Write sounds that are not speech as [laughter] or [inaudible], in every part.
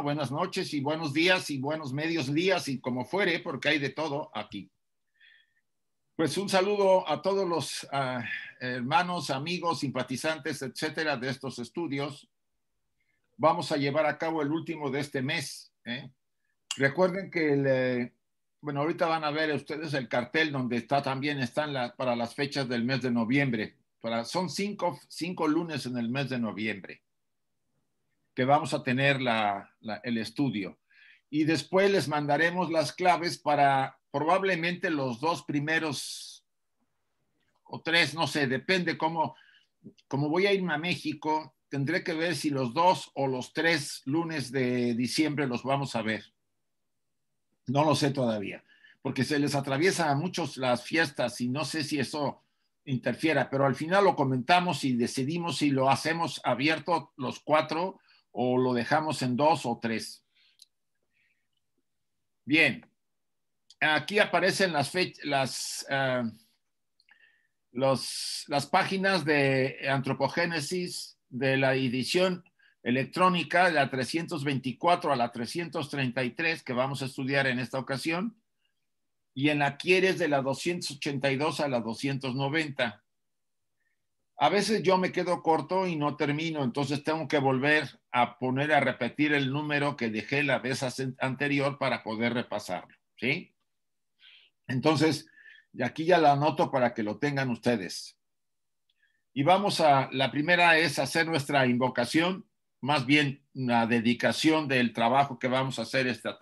buenas noches y buenos días y buenos medios días y como fuere, porque hay de todo aquí. Pues un saludo a todos los ah, hermanos, amigos, simpatizantes, etcétera, de estos estudios. Vamos a llevar a cabo el último de este mes. ¿eh? Recuerden que, eh, bueno, ahorita van a ver ustedes el cartel donde está también están para las fechas del mes de noviembre. Para, son cinco lunes en el mes de noviembre que vamos a tener el estudio. Y después les mandaremos las claves para probablemente los dos primeros o tres, no sé, depende cómo, como voy a irme a México, tendré que ver si los dos o los tres lunes de diciembre los vamos a ver. No lo sé todavía, porque se les atraviesa a muchos las fiestas y no sé si eso interfiera, pero al final lo comentamos y decidimos si lo hacemos abierto los cuatro o lo dejamos en dos o tres. Bien, aquí aparecen las las, eh, las páginas de antropogénesis de la edición electrónica, de la 324 a la 333 que vamos a estudiar en esta ocasión, y en la Quieres de la 282 a la 290 a veces yo me quedo corto y no termino, entonces tengo que volver a poner a repetir el número que dejé la vez anterior para poder repasarlo, ¿sí? Entonces, aquí ya la anoto para que lo tengan ustedes. Y vamos a, la primera es hacer nuestra invocación, más bien la dedicación del trabajo que vamos a hacer esta,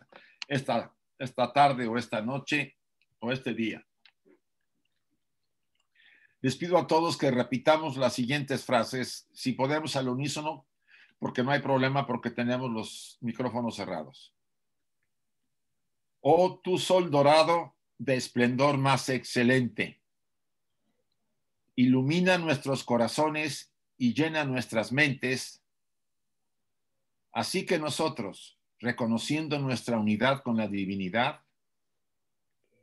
esta tarde o esta noche o este día. Les pido a todos que repitamos las siguientes frases, si podemos al unísono, porque no hay problema porque tenemos los micrófonos cerrados. Oh, tu sol dorado de esplendor más excelente, ilumina nuestros corazones y llena nuestras mentes, así que nosotros, reconociendo nuestra unidad con la divinidad,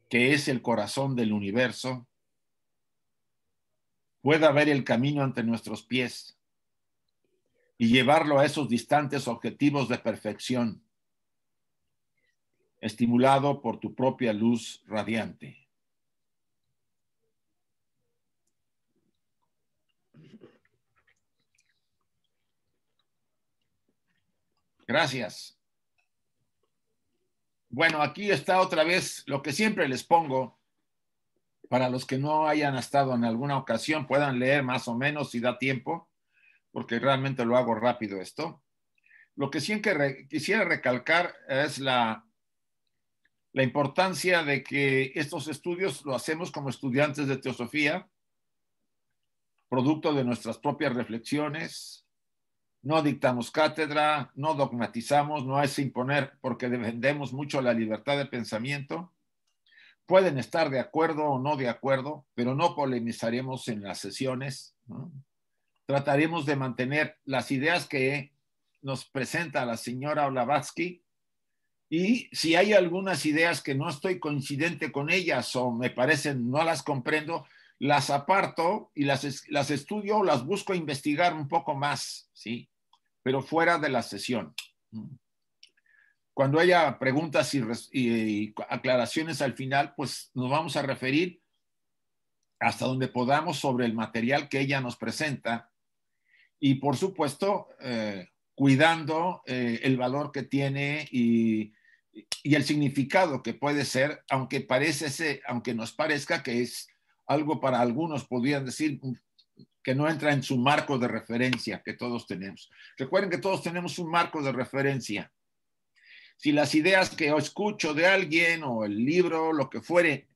que es el corazón del universo, pueda ver el camino ante nuestros pies y llevarlo a esos distantes objetivos de perfección, estimulado por tu propia luz radiante. Gracias. Bueno, aquí está otra vez lo que siempre les pongo para los que no hayan estado en alguna ocasión, puedan leer más o menos si da tiempo, porque realmente lo hago rápido esto. Lo que sí que quisiera recalcar es la, la importancia de que estos estudios lo hacemos como estudiantes de teosofía, producto de nuestras propias reflexiones. No dictamos cátedra, no dogmatizamos, no es imponer, porque defendemos mucho la libertad de pensamiento pueden estar de acuerdo o no de acuerdo, pero no polemizaremos en las sesiones. Trataremos de mantener las ideas que nos presenta la señora Blavatsky y si hay algunas ideas que no estoy coincidente con ellas o me parecen no las comprendo, las aparto y las, las estudio o las busco investigar un poco más, ¿sí? Pero fuera de la sesión. Cuando haya preguntas y, aclaraciones al final, pues nos vamos a referir hasta donde podamos sobre el material que ella nos presenta y por supuesto eh, cuidando eh, el valor que tiene y, el significado que puede ser, aunque, parece aunque nos parezca que es algo para algunos, podrían decir mm, que no entra en su marco de referencia que todos tenemos. Recuerden que todos tenemos un marco de referencia si las ideas que escucho de alguien o el libro, lo que fuere,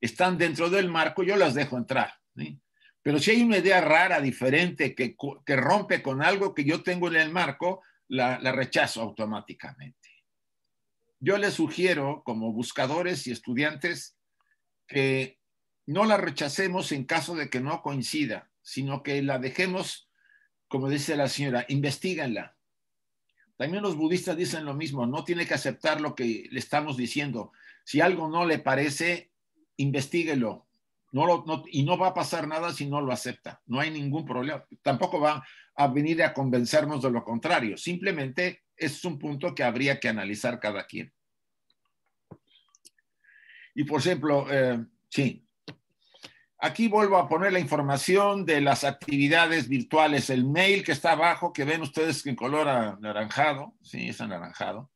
están dentro del marco, yo las dejo entrar. Pero si hay una idea rara, diferente, que, rompe con algo que yo tengo en el marco, la, rechazo automáticamente. Yo les sugiero, como buscadores y estudiantes, que no la rechacemos en caso de que no coincida, sino que la dejemos, como dice la señora, investiguenla también los budistas dicen lo mismo, no tiene que aceptar lo que le estamos diciendo. Si algo no le parece, investiguelo, y no va a pasar nada si no lo acepta. No hay ningún problema. Tampoco va a venir a convencernos de lo contrario. Simplemente es un punto que habría que analizar cada quien. Y por ejemplo, eh, sí. Aquí vuelvo a poner la información de las actividades virtuales, el mail que está abajo, que ven ustedes en color anaranjado, sí, es anaranjado,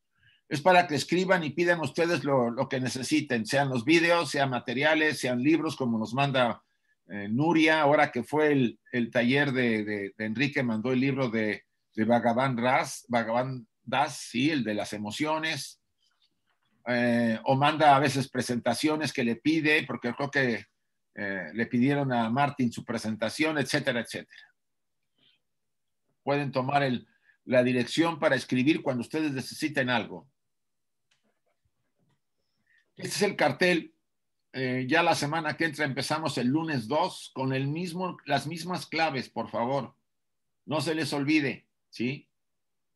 es para que escriban y pidan ustedes lo, que necesiten, sean los videos, sean materiales, sean libros, como nos manda eh, Nuria, ahora que fue el, taller de, Enrique, mandó el libro de, de Bhagavan Ras, Das, sí, el de las emociones, eh, o manda a veces presentaciones que le pide, porque creo que eh, le pidieron a Martin su presentación, etcétera, etcétera. Pueden tomar la dirección para escribir cuando ustedes necesiten algo. Este es el cartel. Eh, ya la semana que entra empezamos el lunes 2 con el mismo, las mismas claves, por favor. No se les olvide, ¿sí?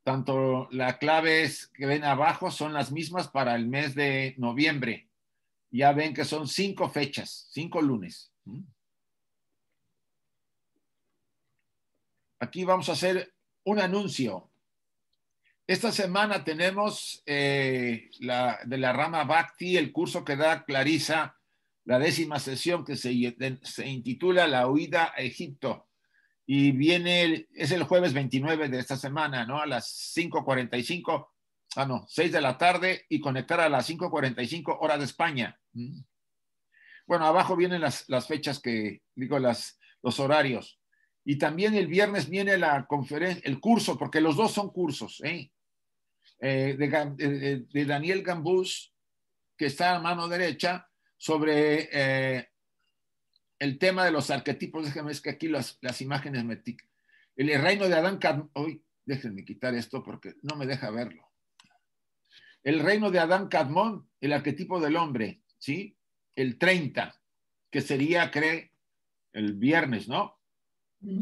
Tanto las claves que ven abajo son las mismas para el mes de noviembre. Ya ven que son cinco fechas, cinco lunes. ¿Mm? Aquí vamos a hacer un anuncio. Esta semana tenemos eh, de la rama Bhakti el curso que da Clarisa, la décima sesión que se, intitula La huida a Egipto. Y viene, es el jueves 29 de esta semana, ¿no? A las 5.45 ah, no, 6 de la tarde y conectar a las 5.45 horas de España. Mm. Bueno, abajo vienen las, fechas que, digo, las, los horarios. Y también el viernes viene la conferencia, el curso, porque los dos son cursos, ¿eh? eh, eh de, Daniel Gambús, que está a mano derecha, sobre eh, el tema de los arquetipos. Déjenme, es que aquí las, imágenes me El reino de Adán, hoy déjenme quitar esto porque no me deja verlo. El reino de Adán Cadmón, el arquetipo del hombre, ¿sí? El 30, que sería, cree, el viernes, ¿no?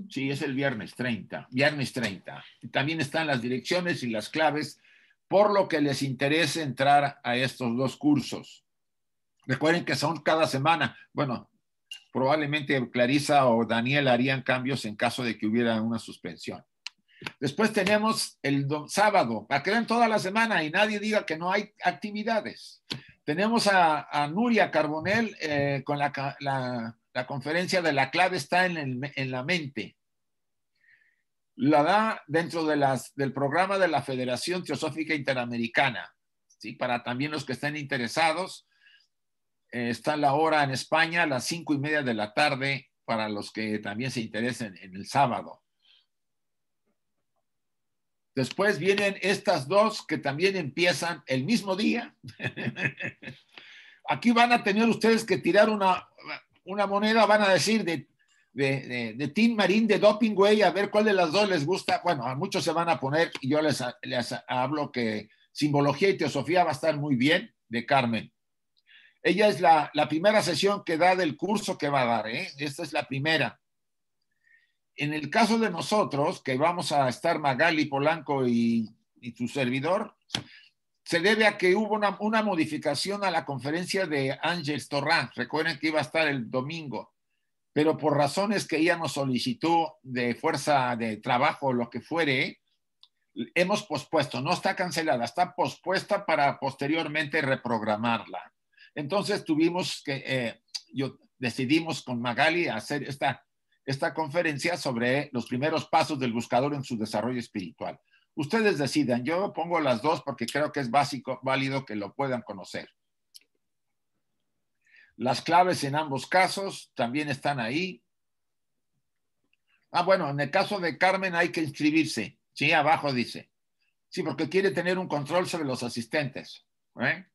Sí, es el viernes 30, viernes 30. También están las direcciones y las claves por lo que les interese entrar a estos dos cursos. Recuerden que son cada semana. Bueno, probablemente Clarisa o Daniel harían cambios en caso de que hubiera una suspensión. Después tenemos el sábado, para que den toda la semana y nadie diga que no hay actividades. Tenemos a, Nuria Carbonel eh, con la, conferencia de la clave está en, la mente. La da dentro del programa de la Federación Teosófica Interamericana. ¿sí? Para también los que estén interesados, eh, está la hora en España a las cinco y media de la tarde para los que también se interesen en el sábado. Después vienen estas dos que también empiezan el mismo día. [laughs] Aquí van a tener ustedes que tirar una, moneda, van a decir de, de, Team Marín, de Doping Way, a ver cuál de las dos les gusta. Bueno, a muchos se van a poner y yo les, hablo que simbología y teosofía va a estar muy bien de Carmen. Ella es la, la primera sesión que da del curso que va a dar, ¿eh? esta es la primera. En el caso de nosotros, que vamos a estar Magali Polanco y, y su servidor, se debe a que hubo una, modificación a la conferencia de Ángel Torrán. Recuerden que iba a estar el domingo, pero por razones que ella nos solicitó de fuerza de trabajo, o lo que fuere, hemos pospuesto. No está cancelada, está pospuesta para posteriormente reprogramarla. Entonces tuvimos que, eh, yo decidimos con Magali hacer esta esta conferencia sobre los primeros pasos del buscador en su desarrollo espiritual. Ustedes decidan, yo pongo las dos porque creo que es básico, válido que lo puedan conocer. Las claves en ambos casos también están ahí. Ah, bueno, en el caso de Carmen hay que inscribirse. Sí, abajo dice. Sí, porque quiere tener un control sobre los asistentes. ¿eh?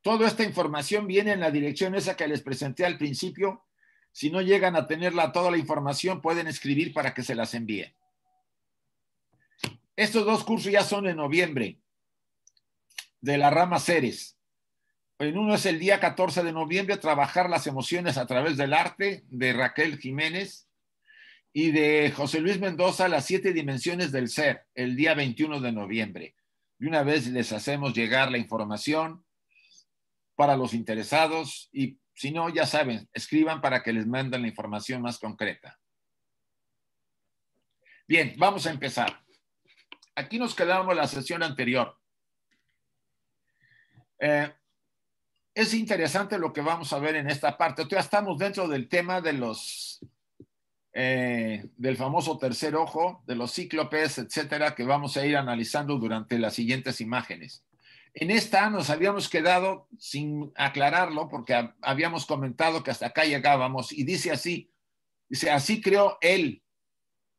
Toda esta información viene en la dirección esa que les presenté al principio si no llegan a tenerla toda la información, pueden escribir para que se las envíe. Estos dos cursos ya son en noviembre de la rama Ceres. En uno es el día 14 de noviembre, trabajar las emociones a través del arte de Raquel Jiménez y de José Luis Mendoza, las siete dimensiones del ser, el día 21 de noviembre. Y una vez les hacemos llegar la información para los interesados y si no, ya saben, escriban para que les manden la información más concreta. Bien, vamos a empezar. Aquí nos quedamos la sesión anterior. Eh, es interesante lo que vamos a ver en esta parte. estamos dentro del tema de los eh, del famoso tercer ojo, de los cíclopes, etcétera, que vamos a ir analizando durante las siguientes imágenes. En esta nos habíamos quedado sin aclararlo porque habíamos comentado que hasta acá llegábamos y dice así, dice, así creó él.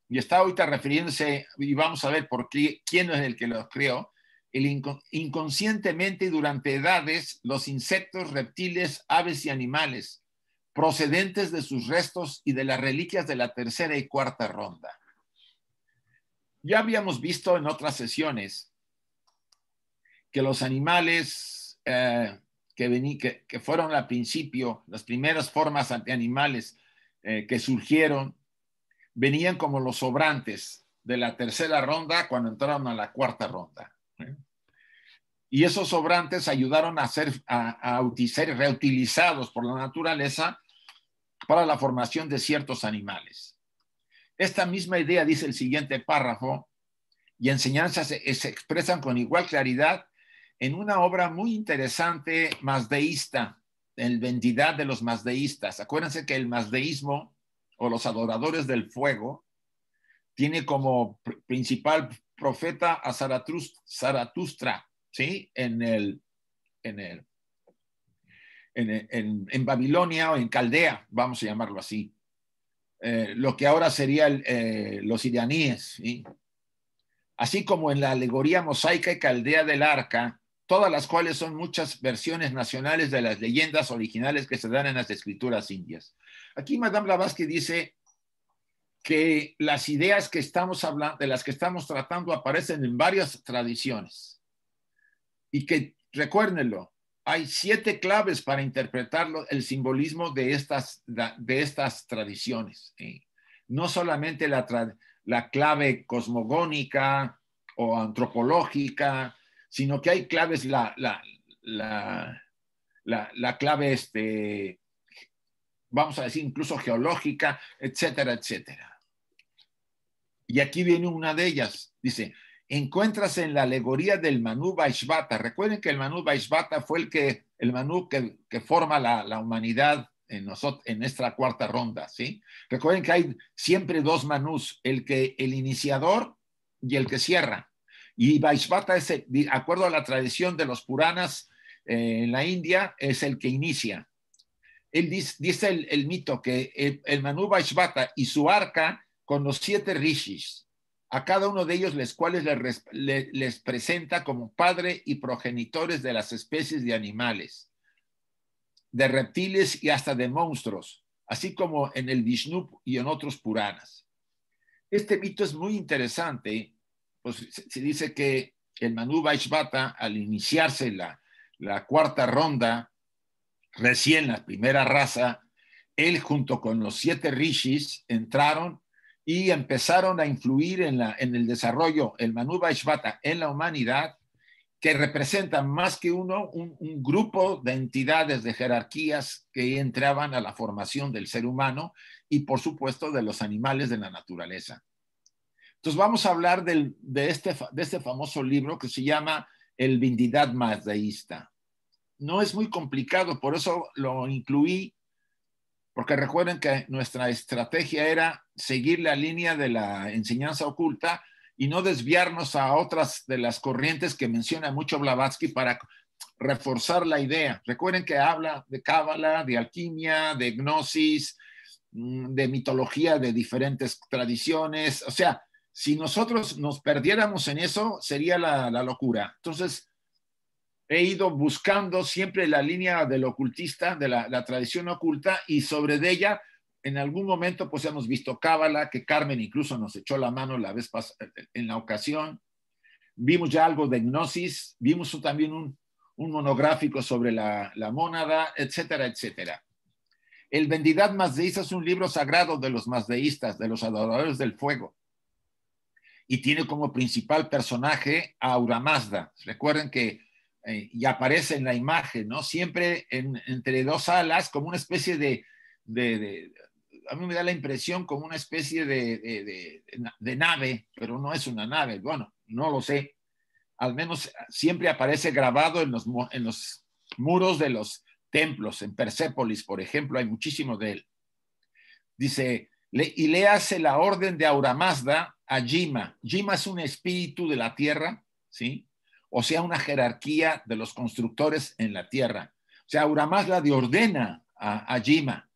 Y está ahorita refiriéndose, y vamos a ver por qué, quién es el que lo creó. El inconscientemente y durante edades, los insectos, reptiles, aves y animales, procedentes de sus restos y de las reliquias de la tercera y cuarta ronda. Ya habíamos visto en otras sesiones que los animales eh, que, que, fueron al principio, las primeras formas de animales eh, que surgieron, venían como los sobrantes de la tercera ronda cuando entraron a la cuarta ronda. ¿eh? Y esos sobrantes ayudaron a ser, a, a reutilizados por la naturaleza para la formación de ciertos animales. Esta misma idea, dice el siguiente párrafo, y enseñanzas se expresan con igual claridad en una obra muy interesante masdeísta, el Vendidad de los masdeístas. Acuérdense que el masdeísmo o los adoradores del fuego tiene como principal profeta a Zaratustra, ¿sí? En el, en el en, Babilonia o en Caldea, vamos a llamarlo así, eh, lo que ahora serían eh, los iraníes. ¿sí? Así como en la alegoría mosaica y Caldea del Arca, todas las cuales son muchas versiones nacionales de las leyendas originales que se dan en las escrituras indias. Aquí Madame Blavatsky dice que las ideas que estamos hablando, de las que estamos tratando aparecen en varias tradiciones. Y que, recuérdenlo, hay siete claves para interpretar el simbolismo de estas, de estas tradiciones. No solamente la, la clave cosmogónica o antropológica, sino que hay claves, la, la, clave, este, vamos a decir, incluso geológica, etcétera, etcétera. Y aquí viene una de ellas, dice, encuentras en la alegoría del Manu Vaishvata. Recuerden que el Manu Vaishvata fue el que el Manu que, forma la, humanidad en, nosotros, en nuestra cuarta ronda, ¿sí? Recuerden que hay siempre dos Manús, el que el iniciador y el que cierra. Y Vaishvata es, de acuerdo a la tradición de los Puranas eh, en la India, es el que inicia. Él dice, el, mito que el, Manu Vaishvata y su arca con los siete rishis, a cada uno de ellos les cuales les presenta como padre y progenitores de las especies de animales, de reptiles y hasta de monstruos, así como en el Vishnu y en otros Puranas. Este mito es muy interesante pues se dice que el Manu al iniciarse la, cuarta ronda, recién la primera raza, él junto con los siete rishis entraron y empezaron a influir en, el desarrollo, el Manu en la humanidad, que representa más que uno, un, grupo de entidades, de jerarquías que entraban a la formación del ser humano y, por supuesto, de los animales de la naturaleza. Entonces vamos a hablar de, este, de este famoso libro que se llama El Vindidad Mazdaísta. No es muy complicado, por eso lo incluí, porque recuerden que nuestra estrategia era seguir la línea de la enseñanza oculta y no desviarnos a otras de las corrientes que menciona mucho Blavatsky para reforzar la idea. Recuerden que habla de cábala, de alquimia, de gnosis, mm, de mitología de diferentes tradiciones, o sea, si nosotros nos perdiéramos en eso, sería la, locura. Entonces, he ido buscando siempre la línea del ocultista, de la, tradición oculta, y sobre ella, en algún momento, pues hemos visto Cábala, que Carmen incluso nos echó la mano la vez en la ocasión. Vimos ya algo de Gnosis, vimos también un, monográfico sobre la, la, mónada, etcétera, etcétera. El Vendidad Mazdeísta es un libro sagrado de los mazdeístas, de los adoradores del fuego y tiene como principal personaje a Uramazda. Recuerden que eh, y aparece en la imagen, ¿no? Siempre entre dos alas, como una especie de, a mí me da la impresión como una especie de, nave, pero no es una nave, bueno, no lo sé. Al menos siempre aparece grabado en los, en los muros de los templos, en Persépolis, por ejemplo, hay muchísimo de él. Dice, y le hace la orden de Auramazda a Jima. Jima es un espíritu de la tierra, ¿sí? O sea, una jerarquía de los constructores en la tierra. O sea, Auramazda le ordena a, a Jima,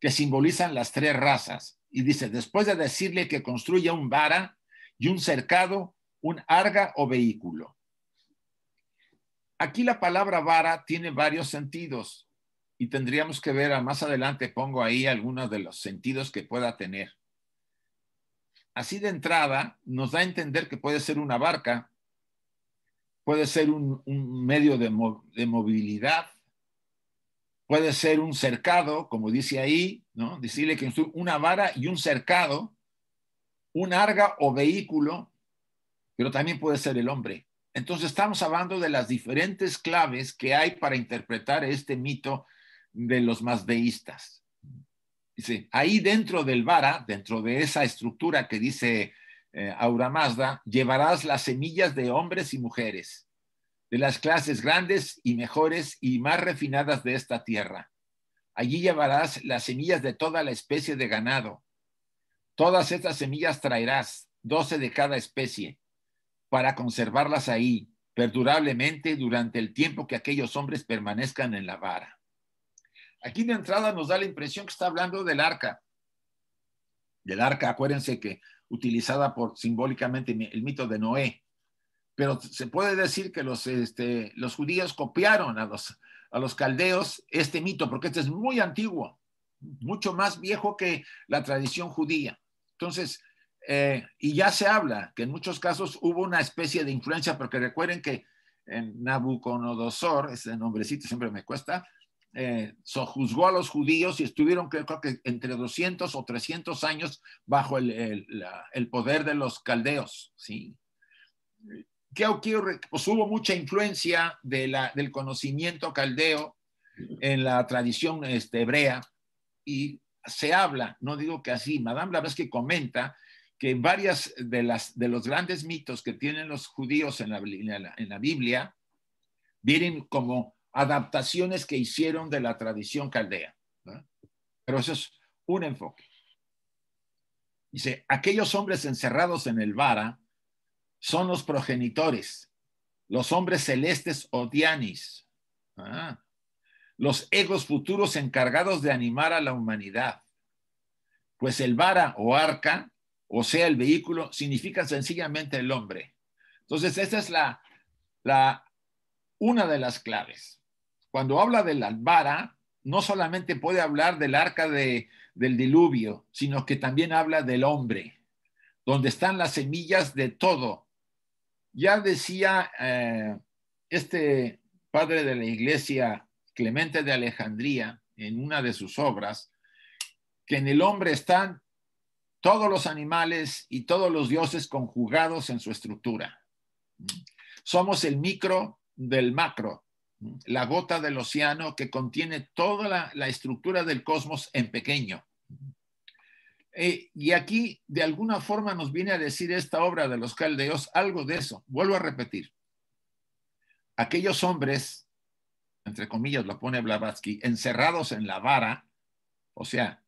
que simbolizan las tres razas, y dice, después de decirle que construya un vara y un cercado, un arga o vehículo. Aquí la palabra vara tiene varios sentidos y tendríamos que ver, más adelante pongo ahí algunos de los sentidos que pueda tener. Así de entrada, nos da a entender que puede ser una barca, puede ser un, medio de, movilidad, puede ser un cercado, como dice ahí, ¿no? Decirle que una vara y un cercado, un arga o vehículo, pero también puede ser el hombre. Entonces estamos hablando de las diferentes claves que hay para interpretar este mito de los más deístas. Dice, ahí dentro del vara, dentro de esa estructura que dice auramazda eh, Aura Mazda, llevarás las semillas de hombres y mujeres, de las clases grandes y mejores y más refinadas de esta tierra. Allí llevarás las semillas de toda la especie de ganado. Todas estas semillas traerás, doce de cada especie, para conservarlas ahí perdurablemente durante el tiempo que aquellos hombres permanezcan en la vara. Aquí de entrada nos da la impresión que está hablando del arca. Del arca, acuérdense que utilizada por simbólicamente el mito de Noé. Pero se puede decir que los, este, judíos copiaron a los, caldeos este mito, porque este es muy antiguo, mucho más viejo que la tradición judía. Entonces, eh, y ya se habla que en muchos casos hubo una especie de influencia, porque recuerden que en Nabucodonosor, ese nombrecito siempre me cuesta, eh, sojuzgó a los judíos y estuvieron, creo, que entre 200 o 300 años bajo el, poder de los caldeos. ¿sí? ¿Qué Pues hubo mucha influencia de la, del conocimiento caldeo en la tradición este, hebrea y se habla, no digo que así, Madame la vez que comenta que varias de las de los grandes mitos que tienen los judíos en la, en la, en la Biblia vienen como adaptaciones que hicieron de la tradición caldea. Pero eso es un enfoque. Dice, aquellos hombres encerrados en el vara son los progenitores, los hombres celestes o dianis, ¿ah? los egos futuros encargados de animar a la humanidad. Pues el vara o arca, o sea, el vehículo, significa sencillamente el hombre. Entonces, esa es la una de las claves cuando habla del Albara, no solamente puede hablar del arca del diluvio, sino que también habla del hombre, donde están las semillas de todo. Ya decía eh, este padre de la iglesia, Clemente de Alejandría, en una de sus obras, que en el hombre están todos los animales y todos los dioses conjugados en su estructura. Somos el micro del macro, la gota del océano que contiene toda la, estructura del cosmos en pequeño. Eh, y aquí, de alguna forma, nos viene a decir esta obra de los caldeos algo de eso. Vuelvo a repetir. Aquellos hombres, entre comillas lo pone Blavatsky, encerrados en la vara, o sea,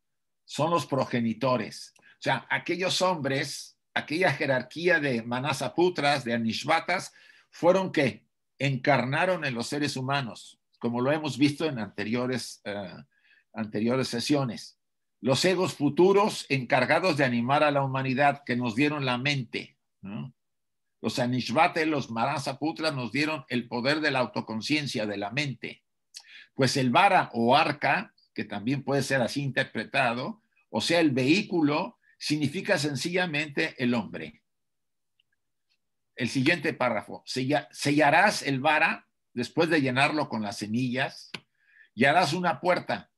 son los progenitores. O sea, aquellos hombres, aquella jerarquía de manasaputras, de anishvatas, fueron que encarnaron en los seres humanos, como lo hemos visto en anteriores, eh, anteriores sesiones. Los egos futuros encargados de animar a la humanidad que nos dieron la mente. Los Anishvate, los Marasaputra nos dieron el poder de la autoconciencia, de la mente. Pues el vara o arca, que también puede ser así interpretado, o sea, el vehículo, significa sencillamente el hombre el siguiente párrafo, sellarás el vara después de llenarlo con las semillas y harás una puerta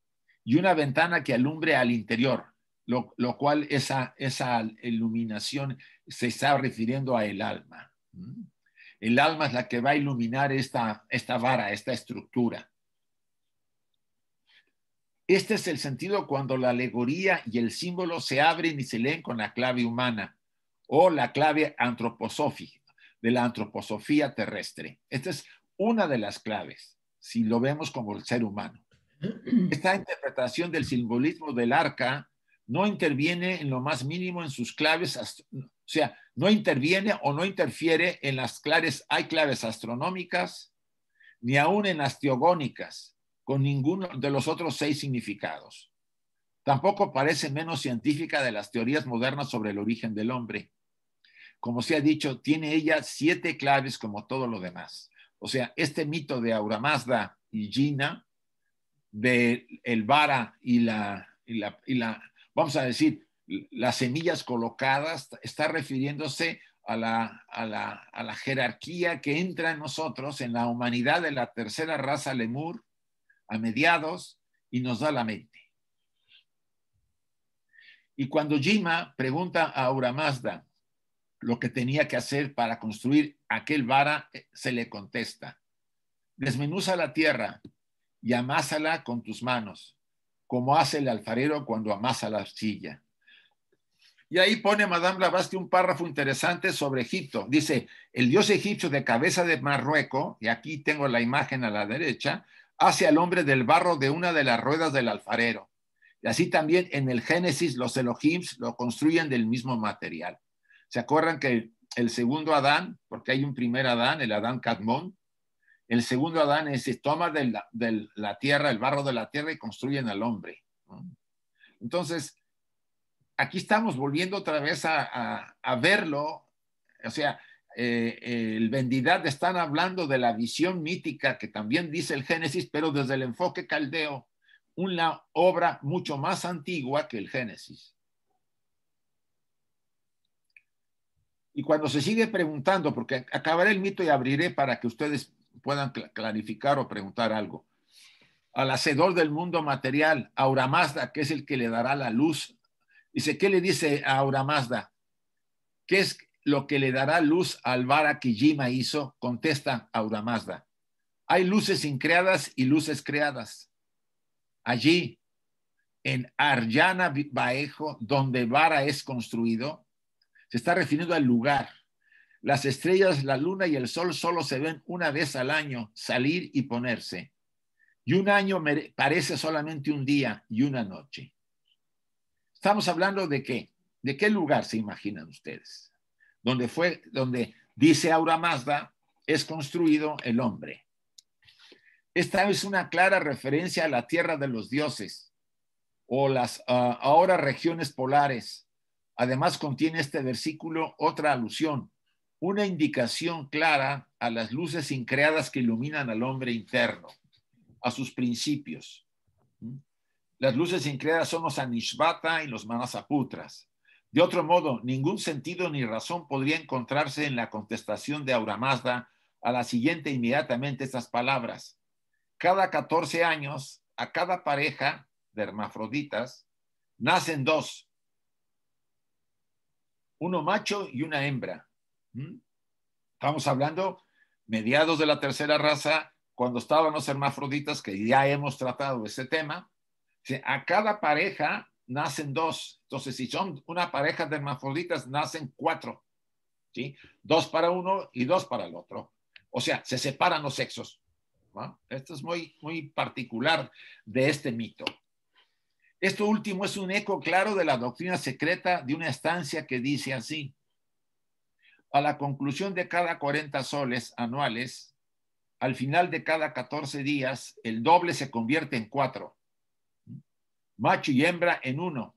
y una ventana que alumbre al interior, lo, cual esa, esa iluminación se está refiriendo a el alma. El alma es la que va a iluminar esta, esta vara, esta estructura. Este es el sentido cuando la alegoría y el símbolo se abren y se leen con la clave humana o la clave antroposófica de la antroposofía terrestre. Esta es una de las claves, si lo vemos como el ser humano. Esta [clears throat] interpretación del simbolismo del arca no interviene en lo más mínimo en sus claves, o sea, no interviene o no interfiere en las claves, hay claves astronómicas, ni aún en las teogónicas, con ninguno de los otros seis significados. Tampoco parece menos científica de las teorías modernas sobre el origen del hombre como se ha dicho, tiene ella siete claves como todo lo demás. O sea, este mito de Auramazda y Gina, de el vara y la, y la, y la, vamos a decir, las semillas colocadas, está refiriéndose a la, a, la, a la, jerarquía que entra en nosotros, en la humanidad de la tercera raza lemur, a mediados, y nos da la mente. Y cuando Jima pregunta a Auramazda, lo que tenía que hacer para construir aquel vara, eh, se le contesta. Desmenuza la tierra y amásala con tus manos, como hace el alfarero cuando amasa la arcilla. Y ahí pone Madame Blavatsky un párrafo interesante sobre Egipto. Dice, el dios egipcio de cabeza de Marruecos, y aquí tengo la imagen a la derecha, hace al hombre del barro de una de las ruedas del alfarero. Y así también en el Génesis los Elohim lo construyen del mismo material. ¿Se acuerdan que el segundo Adán, porque hay un primer Adán, el Adán Catmón, el segundo Adán es, toma de la, tierra, el barro de la tierra y construyen al hombre. Entonces, aquí estamos volviendo otra vez a, verlo, o sea, eh, eh, el Vendidad están hablando de la visión mítica que también dice el Génesis, pero desde el enfoque caldeo, una obra mucho más antigua que el Génesis. Y cuando se sigue preguntando, porque acabaré el mito y abriré para que ustedes puedan clarificar o preguntar algo. Al hacedor del mundo material, Auramazda, que es el que le dará la luz. Dice, ¿qué le dice a Aura ¿Qué es lo que le dará luz al vara que Jima hizo? Contesta Auramazda. Hay luces increadas y luces creadas. Allí, en Arjana Baejo, donde Vara es construido, se está refiriendo al lugar. Las estrellas, la luna y el sol solo se ven una vez al año, salir y ponerse. Y un año parece solamente un día y una noche. Estamos hablando de qué? ¿De qué lugar se imaginan ustedes? Donde fue, donde dice Aura Mazda, es construido el hombre. Esta es una clara referencia a la tierra de los dioses o las ah, ahora regiones polares Además, contiene este versículo otra alusión, una indicación clara a las luces increadas que iluminan al hombre interno, a sus principios. ¿Mm? Las luces increadas son los Anishvata y los Manasaputras. De otro modo, ningún sentido ni razón podría encontrarse en la contestación de Auramazda a la siguiente inmediatamente estas palabras. Cada 14 años, a cada pareja de hermafroditas, nacen dos, uno macho y una hembra. ¿Mm? Estamos hablando mediados de la tercera raza, cuando estaban los hermafroditas, que ya hemos tratado ese tema. A cada pareja nacen dos. Entonces, si son una pareja de hermafroditas, nacen cuatro. ¿sí? Dos para uno y dos para el otro. O sea, se separan los sexos. Esto es muy, muy particular de este mito. Esto último es un eco claro de la doctrina secreta de una estancia que dice así. A la conclusión de cada 40 soles anuales, al final de cada 14 días, el doble se convierte en cuatro, macho y hembra en uno,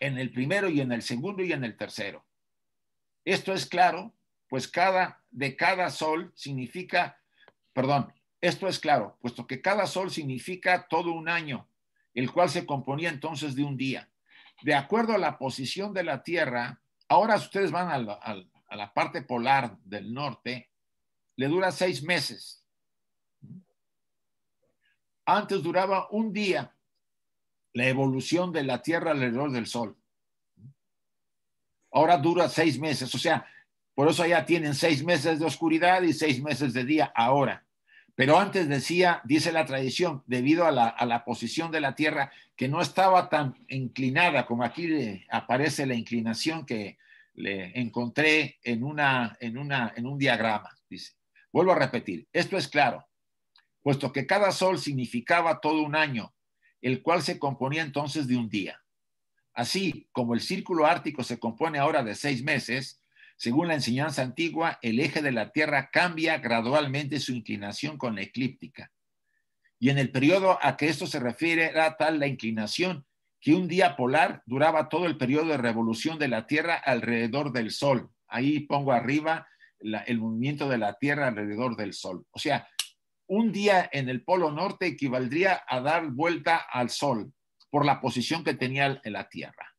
en el primero y en el segundo y en el tercero. Esto es claro, pues cada de cada sol significa, perdón, esto es claro, puesto que cada sol significa todo un año, el cual se componía entonces de un día. De acuerdo a la posición de la Tierra, ahora si ustedes van a la, a la parte polar del norte, le dura seis meses. Antes duraba un día la evolución de la Tierra alrededor del Sol. Ahora dura seis meses, o sea, por eso ya tienen seis meses de oscuridad y seis meses de día ahora. Pero antes decía, dice la tradición, debido a la, posición de la Tierra, que no estaba tan inclinada como aquí aparece la inclinación que le encontré en, una, en, una, en un diagrama. Dice, vuelvo a repetir, esto es claro, puesto que cada sol significaba todo un año, el cual se componía entonces de un día. Así como el círculo ártico se compone ahora de seis meses, según la enseñanza antigua, el eje de la Tierra cambia gradualmente su inclinación con la eclíptica. Y en el periodo a que esto se refiere era tal la inclinación que un día polar duraba todo el periodo de revolución de la Tierra alrededor del Sol. Ahí pongo arriba el movimiento de la Tierra alrededor del Sol. O sea, un día en el Polo Norte equivaldría a dar vuelta al Sol por la posición que tenía la Tierra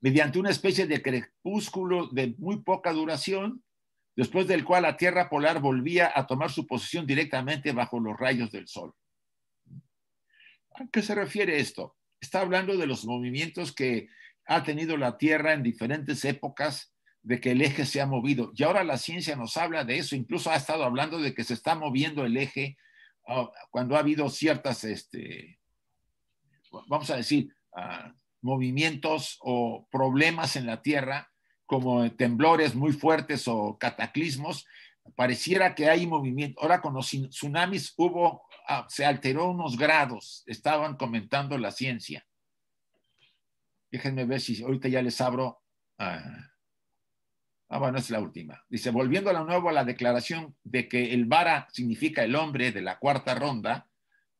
mediante una especie de crepúsculo de muy poca duración, después del cual la Tierra polar volvía a tomar su posición directamente bajo los rayos del Sol. ¿A qué se refiere esto? Está hablando de los movimientos que ha tenido la Tierra en diferentes épocas de que el eje se ha movido. Y ahora la ciencia nos habla de eso, incluso ha estado hablando de que se está moviendo el eje ah, cuando ha habido ciertas, este, vamos a decir, ah, movimientos o problemas en la Tierra, como temblores muy fuertes o cataclismos, pareciera que hay movimiento. Ahora con los tsunamis hubo, ah, se alteró unos grados, estaban comentando la ciencia. Déjenme ver si ahorita ya les abro. Ah, ah bueno, es la última. Dice, volviendo a la nuevo a la declaración de que el vara significa el hombre de la cuarta ronda,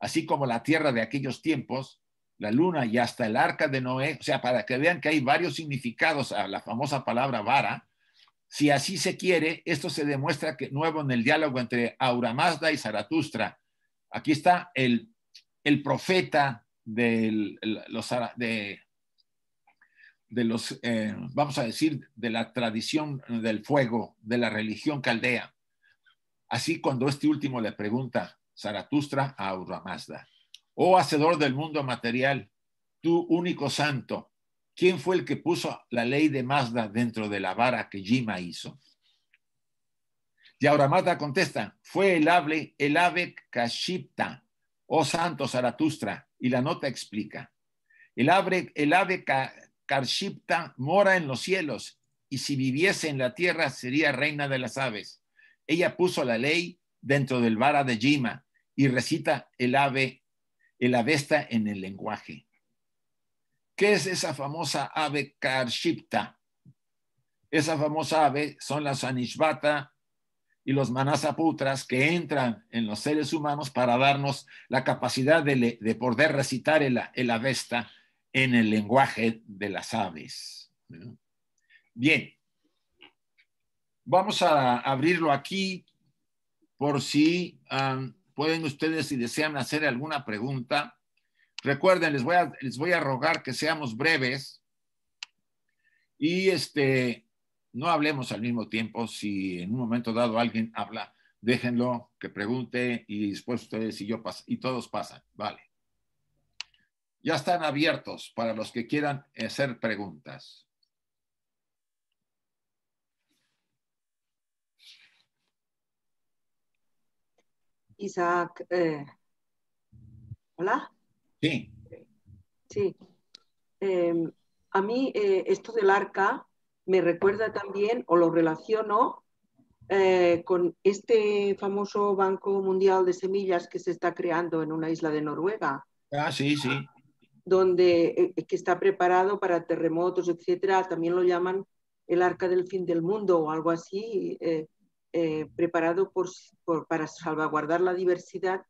así como la tierra de aquellos tiempos, la luna y hasta el arca de Noé, o sea, para que vean que hay varios significados a la famosa palabra vara, si así se quiere, esto se demuestra que nuevo en el diálogo entre Auramazda y Zaratustra. Aquí está el, el profeta de los, de, de los, eh, vamos a decir, de la tradición del fuego, de la religión caldea. Así cuando este último le pregunta Zaratustra a Auramazda. Oh hacedor del mundo material, tú único santo, ¿quién fue el que puso la ley de Mazda dentro de la vara que Jima hizo? Y ahora Mazda contesta, fue el ave, el Kashipta, oh santo Zaratustra, y la nota explica, el ave, el ave Kashipta mora en los cielos, y si viviese en la tierra sería reina de las aves. Ella puso la ley dentro del vara de Jima y recita el ave el avesta en el lenguaje. ¿Qué es esa famosa ave Karshipta? Esa famosa ave son las Anishvata y los Manasaputras que entran en los seres humanos para darnos la capacidad de, poder recitar el, el, Avesta en el lenguaje de las aves. Bien, vamos a abrirlo aquí por si um, Pueden ustedes, si desean hacer alguna pregunta, recuerden, les voy a, les voy a rogar que seamos breves y este, no hablemos al mismo tiempo. Si en un momento dado alguien habla, déjenlo que pregunte y después ustedes y yo pas y todos pasan. Vale. Ya están abiertos para los que quieran eh, hacer preguntas. Isaac, eh, ¿hola? Sí. Sí. Em, a mí eh, esto del arca me recuerda también o lo relaciono eh, con este famoso Banco Mundial de Semillas que se está creando en una isla de Noruega. Ah, sí, sí. Donde que está preparado para terremotos, etcétera. También lo llaman el arca del fin del mundo o algo así. Eh, preparado por, para salvaguardar la diversidad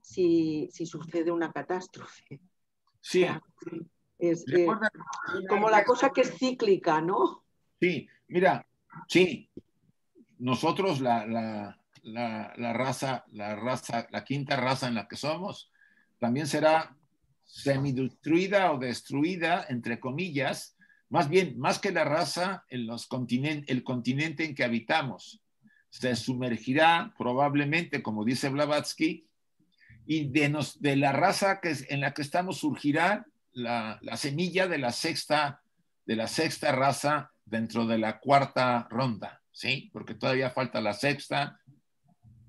si, sucede una catástrofe. Sí. Eh, como la cosa que es cíclica, ¿no? Sí, mira, sí. Nosotros, la, raza, la raza, la quinta raza en la que somos, también será semidestruida o destruida, entre comillas, más bien, más que la raza, en los continen el continente en que habitamos se sumergirá probablemente, como dice Blavatsky, y de, la raza que, en la que estamos surgirá la, semilla de la, sexta, de la sexta raza dentro de la cuarta ronda, ¿sí? Porque todavía falta la sexta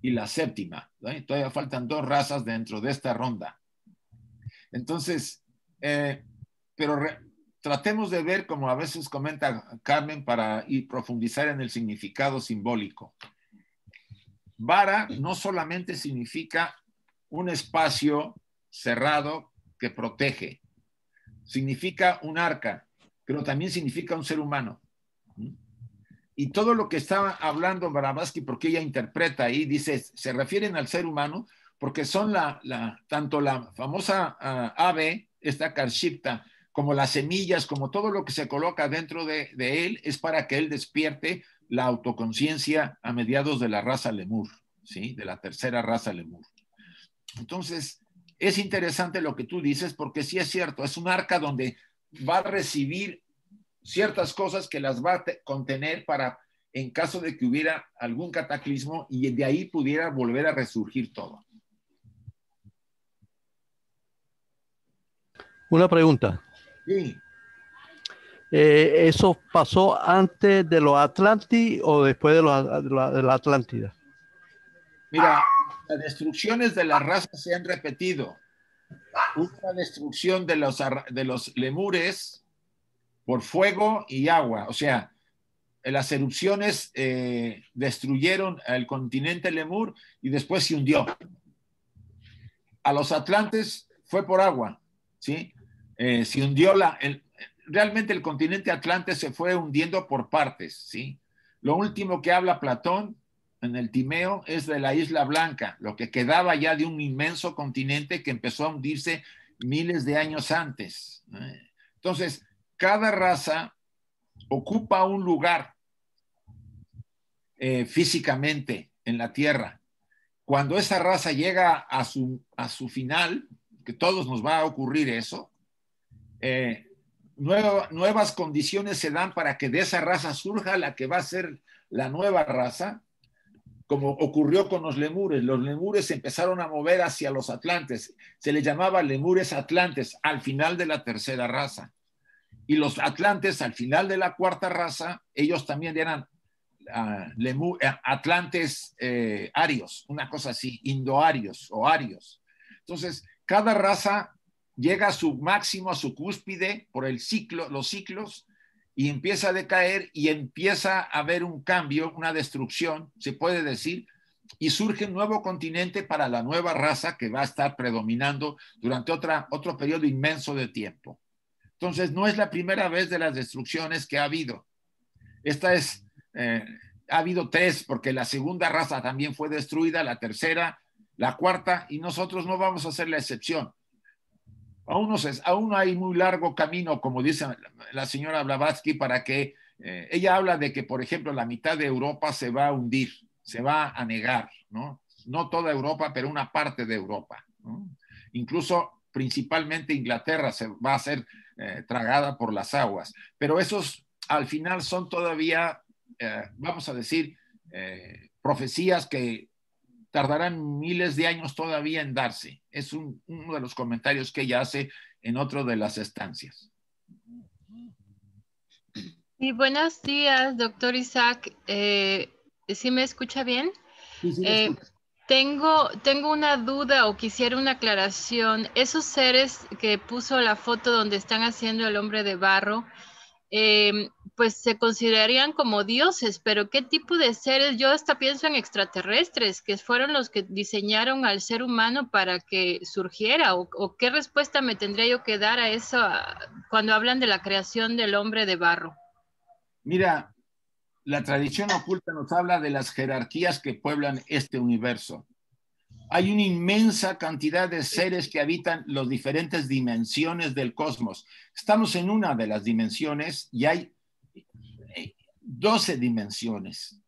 y la séptima, todavía faltan dos razas dentro de esta ronda. Entonces, eh, pero tratemos de ver, como a veces comenta Carmen, para profundizar en el significado simbólico. Vara no solamente significa un espacio cerrado que protege, significa un arca, pero también significa un ser humano. Y todo lo que estaba hablando Barabasky, porque ella interpreta ahí, dice, se refieren al ser humano porque son la, tanto la famosa ah, ave, esta carshipta, como las semillas, como todo lo que se coloca dentro de, de él, es para que él despierte la autoconciencia a mediados de la raza lemur, ¿sí? de la tercera raza lemur. Entonces, es interesante lo que tú dices porque sí es cierto, es un arca donde va a recibir ciertas cosas que las va a contener para en caso de que hubiera algún cataclismo y de ahí pudiera volver a resurgir todo. Una pregunta. Sí. Eh, ¿eso pasó antes de los Atlantis o después de, los, de, la, Atlántida? Mira, las destrucciones de las razas se han repetido. una destrucción de los, de los lemures por fuego y agua. O sea, las erupciones eh, destruyeron el continente lemur y después se hundió. A los atlantes fue por agua, ¿sí? Eh, se hundió la, el, realmente el continente atlante se fue hundiendo por partes, ¿sí? Lo último que habla Platón en el Timeo es de la Isla Blanca, lo que quedaba ya de un inmenso continente que empezó a hundirse miles de años antes. Entonces, cada raza ocupa un lugar eh, físicamente en la Tierra. Cuando esa raza llega a su, a su final, que todos nos va a ocurrir eso, eh, nuevas condiciones se dan para que de esa raza surja la que va a ser la nueva raza, como ocurrió con los lemures. Los lemures empezaron a mover hacia los atlantes. Se les llamaba lemures atlantes al final de la tercera raza. Y los atlantes al final de la cuarta raza, ellos también eran ah, eh, atlantes eh, arios, una cosa así, indoarios o arios. Entonces, cada raza llega a su máximo, a su cúspide por el ciclo, los ciclos, y empieza a decaer y empieza a haber un cambio, una destrucción, se puede decir, y surge un nuevo continente para la nueva raza que va a estar predominando durante otra, otro periodo inmenso de tiempo. Entonces, no es la primera vez de las destrucciones que ha habido. Esta es, eh, ha habido tres, porque la segunda raza también fue destruida, la tercera, la cuarta, y nosotros no vamos a ser la excepción. Aún, no aún hay muy largo camino, como dice la señora Blavatsky, para que eh, ella habla de que, por ejemplo, la mitad de Europa se va a hundir, se va a negar, ¿no? No toda Europa, pero una parte de Europa. ¿no? Incluso principalmente Inglaterra se va a ser eh, tragada por las aguas. Pero esos al final son todavía, eh, vamos a decir, profecías que tardarán miles de años todavía en darse. Es uno de los comentarios que ella hace en otro de las estancias. Y buenos días, doctor Isaac. Eh, ¿Sí me escucha bien? Eh, tengo, tengo una duda o quisiera una aclaración. Esos seres que puso la foto donde están haciendo el hombre de barro, eh, pues se considerarían como dioses, pero ¿qué tipo de seres? Yo hasta pienso en extraterrestres, que fueron los que diseñaron al ser humano para que surgiera, o, qué respuesta me tendría yo que dar a eso cuando hablan de la creación del hombre de barro. Mira, la tradición oculta nos habla de las jerarquías que pueblan este universo. Hay una inmensa cantidad de seres que habitan las diferentes dimensiones del cosmos. Estamos en una de las dimensiones y hay 12 dimensiones,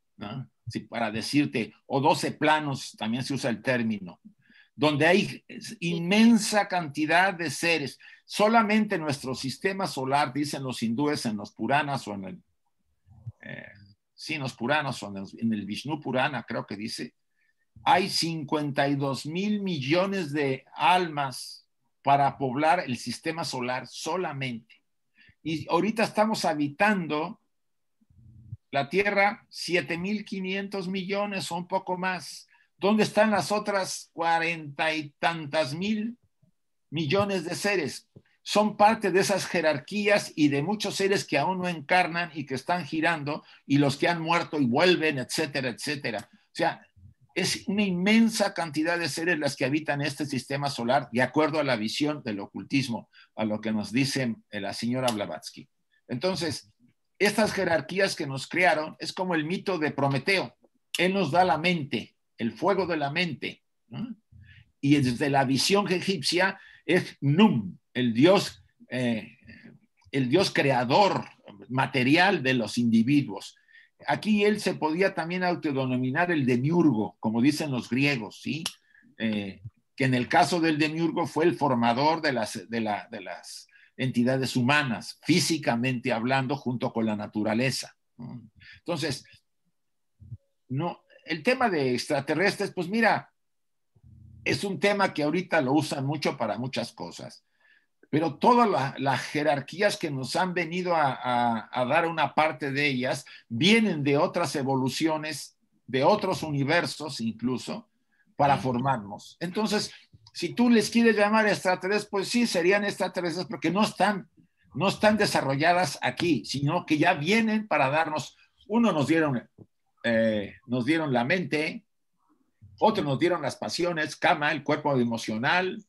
sí, para decirte, o 12 planos, también se usa el término, donde hay inmensa cantidad de seres. Solamente nuestro sistema solar, dicen los hindúes en los Puranas o en el, eh, sí, en los Puranas o en el, en Vishnu Purana, creo que dice, hay 52 mil millones de almas para poblar el sistema solar solamente. Y ahorita estamos habitando la Tierra 7.500 millones o un poco más. ¿Dónde están las otras cuarenta y tantas mil millones de seres? Son parte de esas jerarquías y de muchos seres que aún no encarnan y que están girando y los que han muerto y vuelven, etcétera, etcétera. O sea, es una inmensa cantidad de seres las que habitan este sistema solar de acuerdo a la visión del ocultismo, a lo que nos dice la señora Blavatsky. Entonces, estas jerarquías que nos crearon es como el mito de Prometeo. Él nos da la mente, el fuego de la mente. Y desde la visión egipcia es Num, el dios, eh, el dios creador material de los individuos. Aquí él se podía también autodenominar el demiurgo, como dicen los griegos, ¿sí? Eh, que en el caso del demiurgo fue el formador de las, de las entidades humanas, físicamente hablando, junto con la naturaleza. Entonces, no, el tema de extraterrestres, pues mira, es un tema que ahorita lo usan mucho para muchas cosas, pero todas las jerarquías que nos han venido a dar una parte de ellas vienen de otras evoluciones, de otros universos incluso, para formarnos. Entonces, si tú les quieres llamar extraterrestres, pues sí, serían extraterrestres porque no están, no están desarrolladas aquí, sino que ya vienen para darnos, uno nos dieron, eh, nos dieron la mente, otro nos dieron las pasiones, cama, el cuerpo emocional,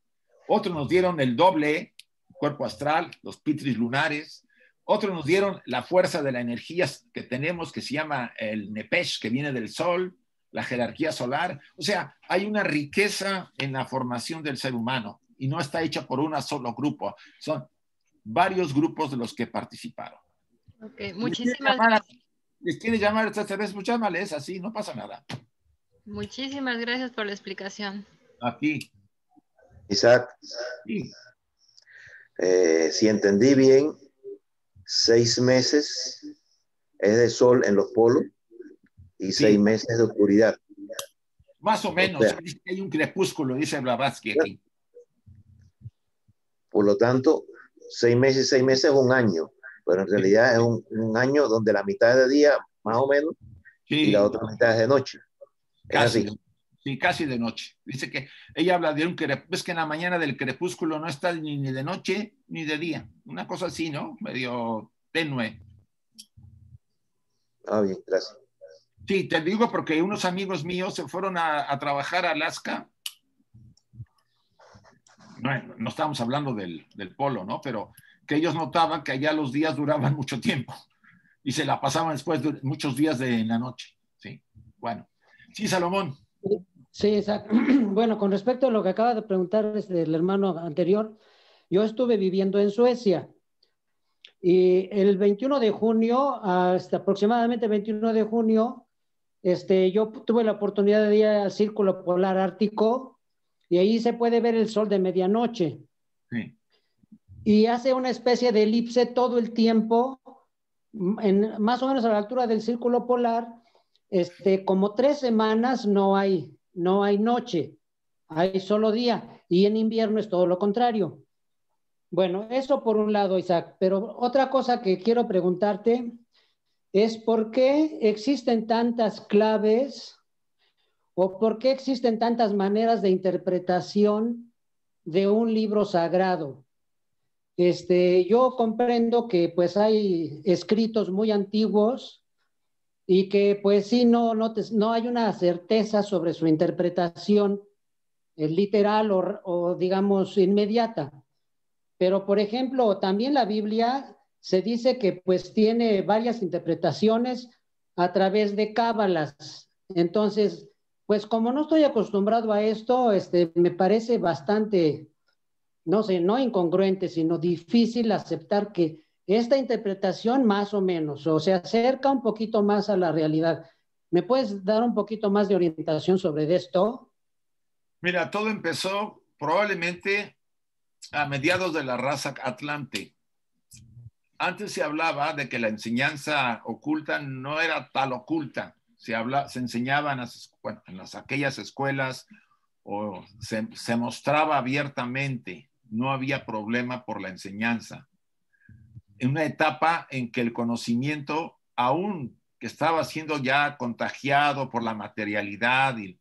otro nos dieron el doble, cuerpo astral, los pitris lunares, otro nos dieron la fuerza de la energía que tenemos, que se llama el Nepesh, que viene del sol la jerarquía solar. O sea, hay una riqueza en la formación del ser humano y no está hecha por un solo grupo, son varios grupos de los que participaron. Ok, muchísimas gracias. Les quiere llamar veces muchas males, así, no pasa nada. Muchísimas gracias por la explicación. Aquí. Isaac. Sí. Eh, si entendí bien, seis meses es de sol en los polos y seis meses de oscuridad. Más o menos, hay un crepúsculo, dice Blavatsky aquí. Por lo tanto, seis meses, y seis meses es un año, pero en realidad es un, año donde la mitad es de día, más o menos, y la otra mitad es de noche. Casi. Sí, casi de noche. Dice que ella habla de un crepúsculo, es que en la mañana del crepúsculo no está ni de noche ni de día. Una cosa así, ¿no? Medio tenue. Ah, bien, gracias. Sí, te digo porque unos amigos míos se fueron a, trabajar a Alaska. Bueno, no estábamos hablando del, del, polo, ¿no? Pero que ellos notaban que allá los días duraban [laughs] mucho tiempo y se la pasaban después de muchos días de la noche, ¿sí? Bueno, sí, Salomón. Sí, exacto. [clears throat] Bueno, con respecto a lo que acaba de preguntar este, el hermano anterior, yo estuve viviendo en Suecia y el 21 de junio, hasta aproximadamente 21 de junio, este, yo tuve la oportunidad de ir al Círculo Polar Ártico y ahí se puede ver el sol de medianoche. Y hace una especie de elipse todo el tiempo, en, más o menos a la altura del Círculo Polar. Este, como tres semanas no hay, no hay noche, hay solo día. Y en invierno es todo lo contrario. Bueno, eso por un lado, Isaac. Pero otra cosa que quiero preguntarte es por qué existen tantas claves o por qué existen tantas maneras de interpretación de un libro sagrado. Este, yo comprendo que pues hay escritos muy antiguos y que pues sí, no, no, hay una certeza sobre su interpretación eh, literal o digamos inmediata. Pero por ejemplo, también la Biblia se dice que pues tiene varias interpretaciones a través de cábalas. Entonces, pues como no estoy acostumbrado a esto, este, me parece bastante, no sé, no incongruente, sino difícil aceptar que esta interpretación más o menos, o se acerca un poquito más a la realidad. ¿Me puedes dar un poquito más de orientación sobre esto? Mira, todo empezó probablemente a mediados de la raza atlante. Antes se hablaba de que la enseñanza oculta no era tal oculta. Se, habla, se enseñaba en aquellas escuelas o se, mostraba abiertamente. No había problema por la enseñanza. En una etapa en que el conocimiento aún que estaba siendo ya contagiado por la materialidad y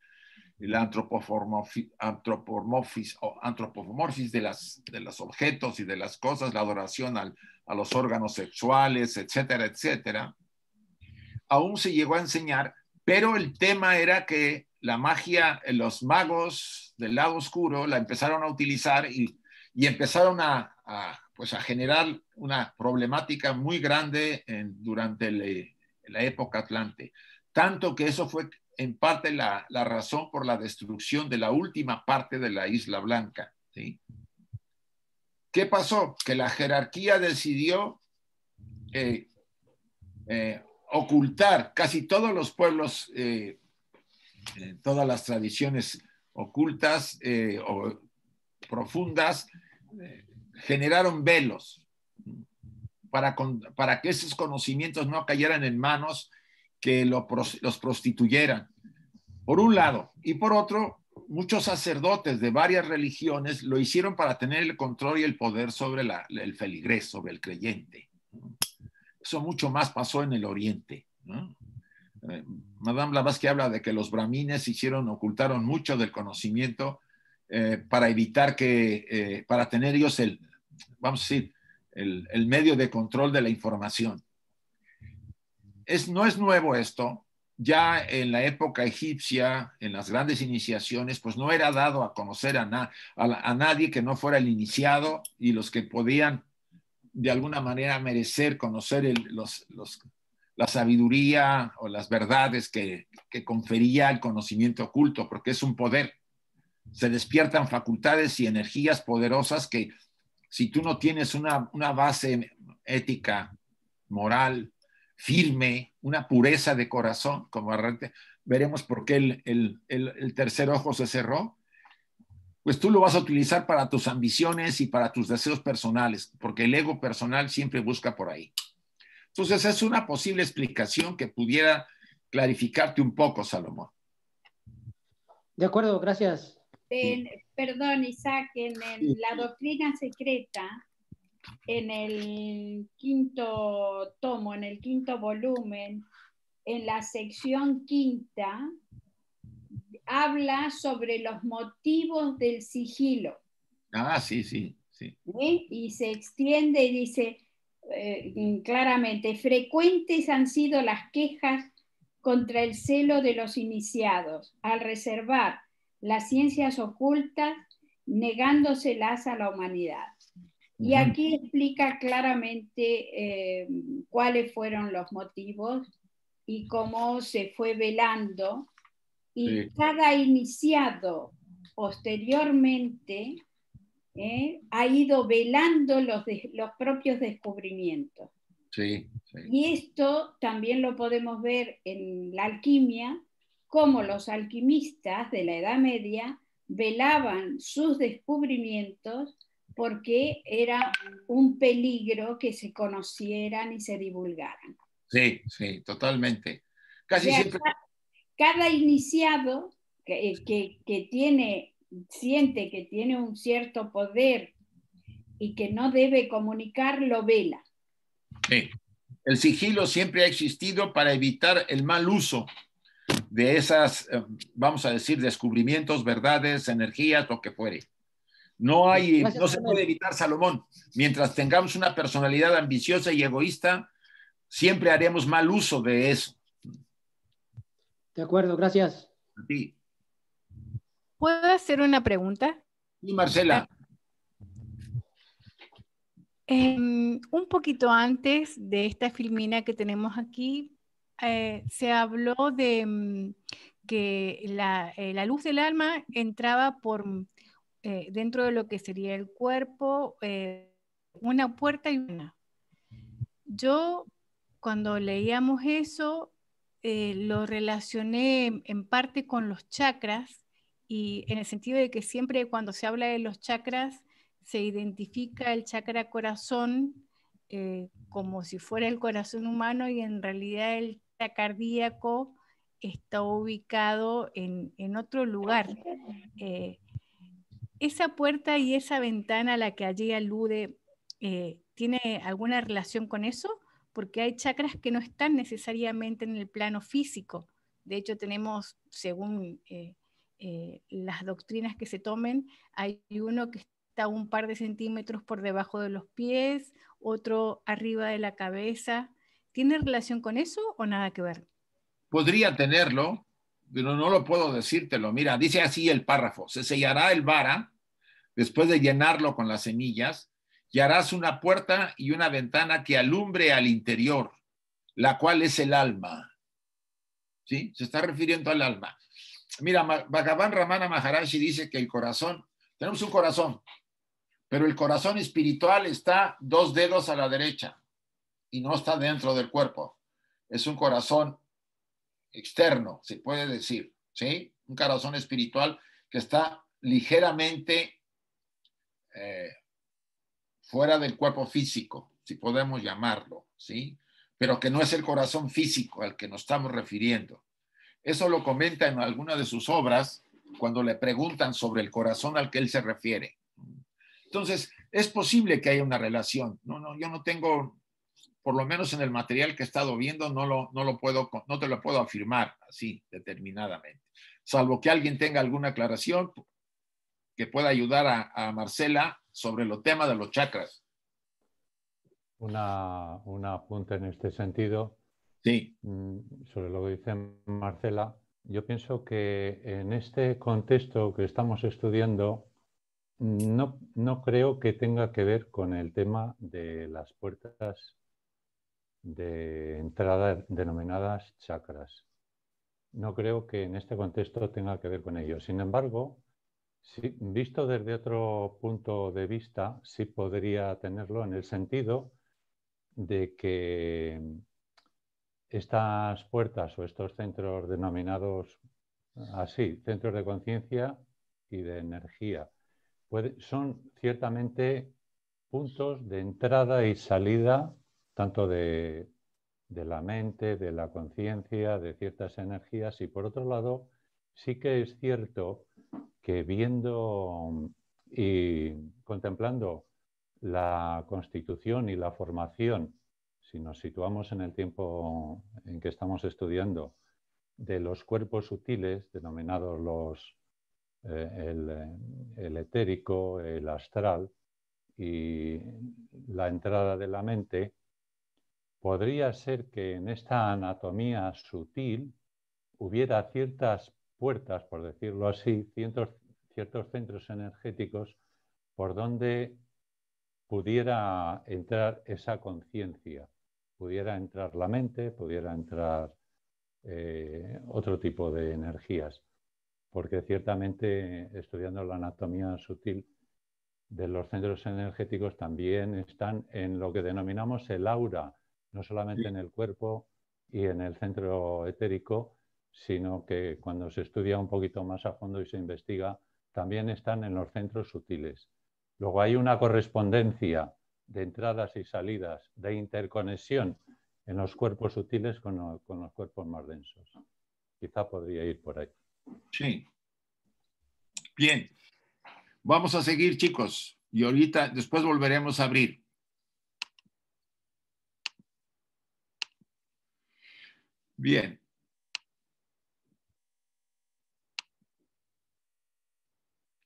el antropomorfis, o antropomorfis de, las, de los objetos y de las cosas, la adoración a los órganos sexuales, etcétera, etcétera, aún se llegó a enseñar, pero el tema era que la magia, eh, los magos del lado oscuro la empezaron a utilizar y, empezaron a, pues a generar una problemática muy grande durante la época atlante. Tanto que eso fue en parte la, razón por la destrucción de la última parte de la Isla Blanca. ¿Qué pasó? Que la jerarquía decidió eh, eh, ocultar casi todos los pueblos, eh, todas las tradiciones ocultas o profundas, generaron velos para, para que esos conocimientos no cayeran en manos que los prostituyeran por un lado, y por otro, muchos sacerdotes de varias religiones lo hicieron para tener el control y el poder sobre el feligrés, sobre el creyente. Eso mucho más pasó en el Oriente. Eh, Madame Blavatsky habla de que los brahmines hicieron, ocultaron mucho del conocimiento eh, para evitar que, eh, para tener ellos el, vamos a decir, el, medio de control de la información. Es, no es nuevo esto, ya en la época egipcia, en las grandes iniciaciones, pues no era dado a conocer a, nadie que no fuera el iniciado y los que podían de alguna manera merecer conocer la sabiduría o las verdades que, confería el conocimiento oculto, porque es un poder. Se despiertan facultades y energías poderosas que si tú no tienes una, una base ética, moral, firme, una pureza de corazón, como veremos por qué el, el, el, tercer ojo se cerró, pues tú lo vas a utilizar para tus ambiciones y para tus deseos personales, porque el ego personal siempre busca por ahí. Entonces, es una posible explicación que pudiera clarificarte un poco, Salomón. De acuerdo, gracias. perdón, Isaac, en la doctrina secreta en el quinto tomo, en el quinto volumen, en la sección quinta, habla sobre los motivos del sigilo. Ah, sí, sí, sí. Y se extiende y dice eh, claramente, frecuentes han sido las quejas contra el celo de los iniciados al reservar las ciencias ocultas negándoselas a la humanidad. Y aquí explica claramente eh, cuáles fueron los motivos y cómo se fue velando. Y cada iniciado posteriormente eh, ha ido velando los, los propios descubrimientos. Y esto también lo podemos ver en la alquimia, cómo los alquimistas de la Edad Media velaban sus descubrimientos porque era un peligro que se conocieran y se divulgaran. Sí, sí, totalmente. Casi siempre... Cada iniciado eh, que, que, tiene, siente que tiene un cierto poder y que no debe comunicar, lo vela. Sí. El sigilo siempre ha existido para evitar el mal uso de esas, eh, vamos a decir, descubrimientos, verdades, energías, lo que fuere. No, hay, no se puede evitar Salomón. Mientras tengamos una personalidad ambiciosa y egoísta, siempre haremos mal uso de eso. De acuerdo, gracias. A ti. ¿Puedo hacer una pregunta? Sí, Marcela. Em, un poquito antes de esta filmina que tenemos aquí, eh, se habló de mm, que la, eh, la, luz del alma entraba por eh, dentro de lo que sería el cuerpo, eh, una puerta y una. Yo cuando leíamos eso, eh, lo relacioné en parte con los chakras y en el sentido de que siempre cuando se habla de los chakras, se identifica el chakra corazón como si fuera el corazón humano y en realidad el chakra cardíaco está ubicado en, en otro lugar esa puerta y esa ventana a la que allí alude, eh, ¿tiene alguna relación con eso? Porque hay chakras que no están necesariamente en el plano físico. De hecho, tenemos, según eh, eh, las doctrinas que se tomen, hay uno que está un par de centímetros por debajo de los pies, otro arriba de la cabeza. ¿Tiene relación con eso o nada que ver? Podría tenerlo, pero no lo puedo decírtelo. Mira, dice así el párrafo. Se sellará el vara después de llenarlo con las semillas y harás una puerta y una ventana que alumbre al interior, la cual es el alma. ¿Sí? Se está refiriendo al alma. Mira, Bhagavan Ramana Maharashi dice que el corazón, tenemos un corazón, pero el corazón espiritual está dos dedos a la derecha y no está dentro del cuerpo. Es un corazón externo, se puede decir, ¿sí? Un corazón espiritual que está ligeramente eh, fuera del cuerpo físico, si podemos llamarlo, ¿sí? Pero que no es el corazón físico al que nos estamos refiriendo. Eso lo comenta en alguna de sus obras cuando le preguntan sobre el corazón al que él se refiere. Entonces, es posible que haya una relación. No, no, yo no tengo por lo menos en el material que he estado viendo, no, lo, no, lo puedo, no te lo puedo afirmar así determinadamente. Salvo que alguien tenga alguna aclaración que pueda ayudar a, Marcela sobre el tema de los chakras. Una, una en este sentido. Sí. Mm, sobre lo que dice Marcela, yo pienso que en este contexto que estamos estudiando, no, no creo que tenga que ver con el tema de las puertas de entrada denominadas chakras. No creo que en este contexto tenga que ver con ello. Sin embargo, si, visto desde otro punto de vista, sí podría tenerlo en el sentido de que estas puertas o estos centros denominados así, centros de conciencia y de energía, son ciertamente puntos de entrada y salida tanto de, la mente, de la conciencia, de ciertas energías. Y por otro lado, sí que es cierto que viendo y contemplando la constitución y la formación, si nos situamos en el tiempo en que estamos estudiando, de los cuerpos sutiles, denominados los, eh, el, etérico, el astral y la entrada de la mente, podría ser que en esta anatomía sutil hubiera ciertas puertas, por decirlo así, ciertos, centros energéticos por donde pudiera entrar esa conciencia, pudiera entrar la mente, pudiera entrar eh, otro tipo de energías, porque ciertamente estudiando la anatomía sutil de los centros energéticos también están en lo que denominamos el aura, no solamente en el cuerpo y en el centro etérico, sino que cuando se estudia un poquito más a fondo y se investiga, también están en los centros sutiles. Luego hay una correspondencia de entradas y salidas, de interconexión en los cuerpos sutiles con, con los cuerpos más densos. Quizá podría ir por ahí. Sí. Bien. Vamos a seguir, chicos. Y ahorita, después volveremos a abrir. Bien.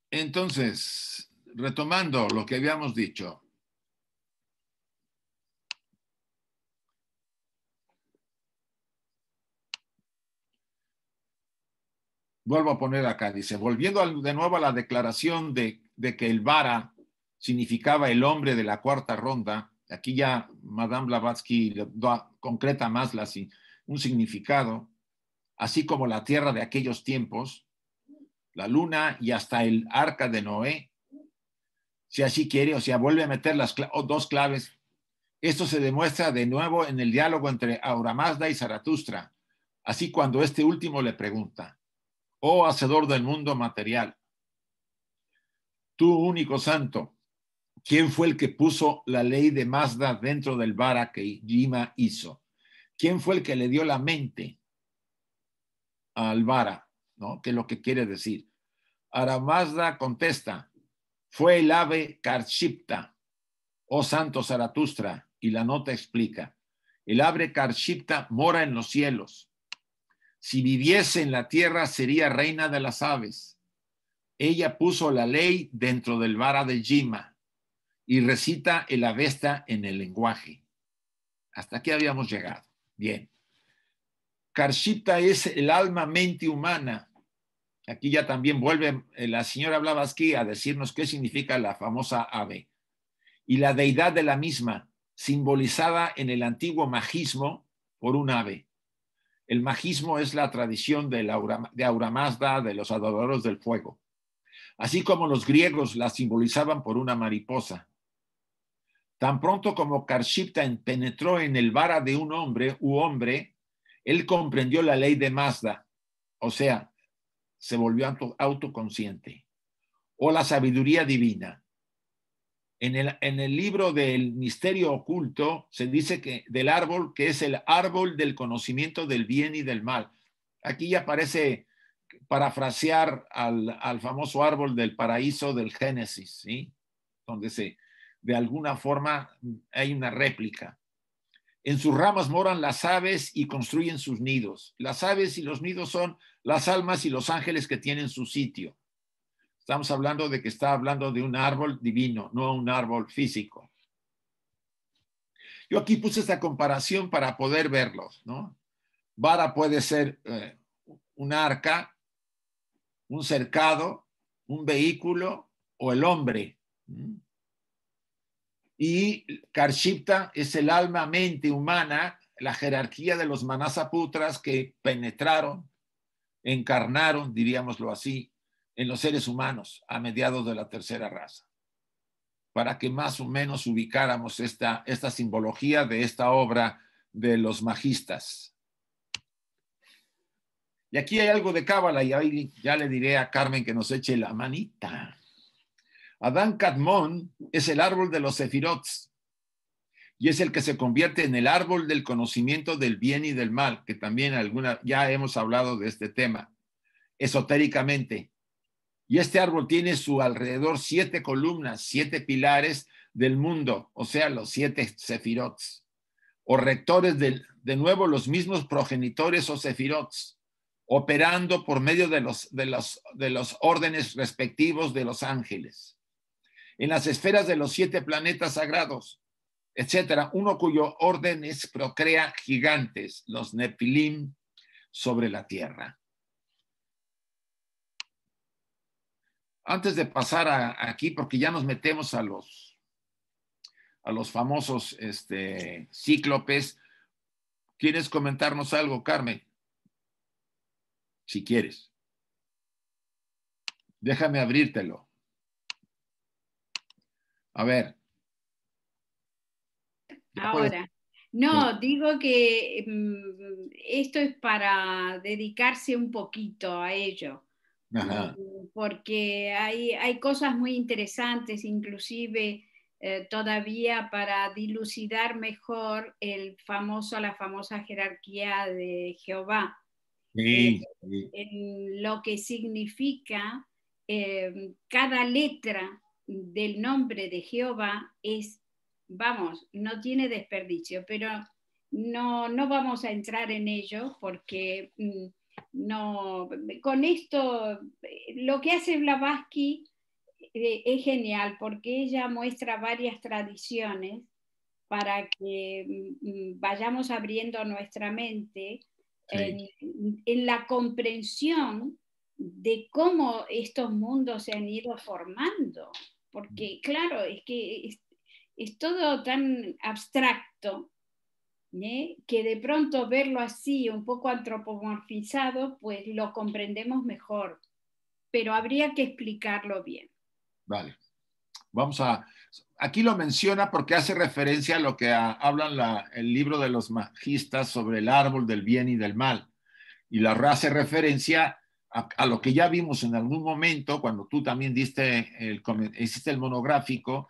Entonces, retomando lo que habíamos dicho. Vuelvo a poner acá, dice, volviendo de nuevo a la declaración de, que el vara significaba el hombre de la cuarta ronda, aquí ya Madame Blavatsky concreta más la, un significado, así como la tierra de aquellos tiempos, la luna y hasta el arca de Noé, si así quiere, o sea, vuelve a meter las oh, dos claves. Esto se demuestra de nuevo en el diálogo entre Aura Mazda y Zaratustra, así cuando este último le pregunta, oh hacedor del mundo material, tú único santo, ¿quién fue el que puso la ley de Mazda dentro del vara que Jima hizo? ¿Quién fue el que le dio la mente al Vara? ¿No? ¿Qué es lo que quiere decir? Aramazda contesta, fue el ave Karshipta, oh santo Zaratustra, y la nota explica, el ave Karshipta mora en los cielos. Si viviese en la tierra sería reina de las aves. Ella puso la ley dentro del vara de Jima y recita el avesta en el lenguaje. Hasta aquí habíamos llegado. Bien. Karshita es el alma, mente humana. Aquí ya también vuelve eh, la señora Blavatsky a decirnos qué significa la famosa ave. Y la deidad de la misma, simbolizada en el antiguo magismo por un ave. El magismo es la tradición de, Aura de Auramazda, de los adoradores del fuego. Así como los griegos la simbolizaban por una mariposa, Tan pronto como Karshipta penetró en el vara de un hombre u hombre, él comprendió la ley de Mazda, o sea, se volvió autoconsciente, o la sabiduría divina. En el, el libro del misterio oculto se dice que del árbol que es el árbol del conocimiento del bien y del mal. Aquí ya parece parafrasear al, al famoso árbol del paraíso del Génesis, ¿sí? donde se, de alguna forma hay una réplica. En sus ramas moran las aves y construyen sus nidos. Las aves y los nidos son las almas y los ángeles que tienen su sitio. Estamos hablando de que está hablando de un árbol divino, no un árbol físico. Yo aquí puse esta comparación para poder verlos, ¿no? Vara puede ser eh, un arca, un cercado, un vehículo o el hombre y Karshipta es el alma, mente humana, la jerarquía de los manasaputras que penetraron, encarnaron, diríamoslo así, en los seres humanos a mediados de la tercera raza, para que más o menos ubicáramos esta, esta simbología de esta obra de los magistas. Y aquí hay algo de cábala y ahí ya le diré a Carmen que nos eche la manita. Adán Kadmon es el árbol de los sefirot, y es el que se convierte en el árbol del conocimiento del bien y del mal, que también alguna, ya hemos hablado de este tema esotéricamente. Y este árbol tiene su alrededor siete columnas, siete pilares del mundo, o sea, los siete sefirot, o rectores del, de nuevo, los mismos progenitores o sefirot, operando por medio de los, de los, de los órdenes respectivos de los ángeles en las esferas de los siete planetas sagrados, etcétera, uno cuyo orden es procrea gigantes, los Nepilim sobre la tierra. Antes de pasar aquí, porque ya nos metemos a los, a los famosos este, cíclopes, ¿quieres comentarnos algo, Carmen? Si quieres. Déjame abrírtelo. A ver. Ahora. No, digo que mm, esto es para dedicarse un poquito a ello, mm, porque hay, cosas muy interesantes, inclusive eh, todavía para dilucidar mejor el famoso, la famosa jerarquía de Jehová, eh, En lo que significa eh, cada letra del nombre de Jehová es, vamos, no tiene desperdicio, pero no, no vamos a entrar en ello porque mm, no, con esto, eh, lo que hace Blavatsky eh, es genial porque ella muestra varias tradiciones para que mm, mm, vayamos abriendo nuestra mente en la comprensión de cómo estos mundos se han ido formando porque claro, es que es, todo tan abstracto ¿eh? que de pronto verlo así, un poco antropomorfizado, pues lo comprendemos mejor, pero habría que explicarlo bien. Vale. Vamos a... Aquí lo menciona porque hace referencia a lo que hablan el libro de los magistas sobre el árbol del bien y del mal. Y la hace referencia a, lo que ya vimos en algún momento, cuando tú también diste el, hiciste el monográfico,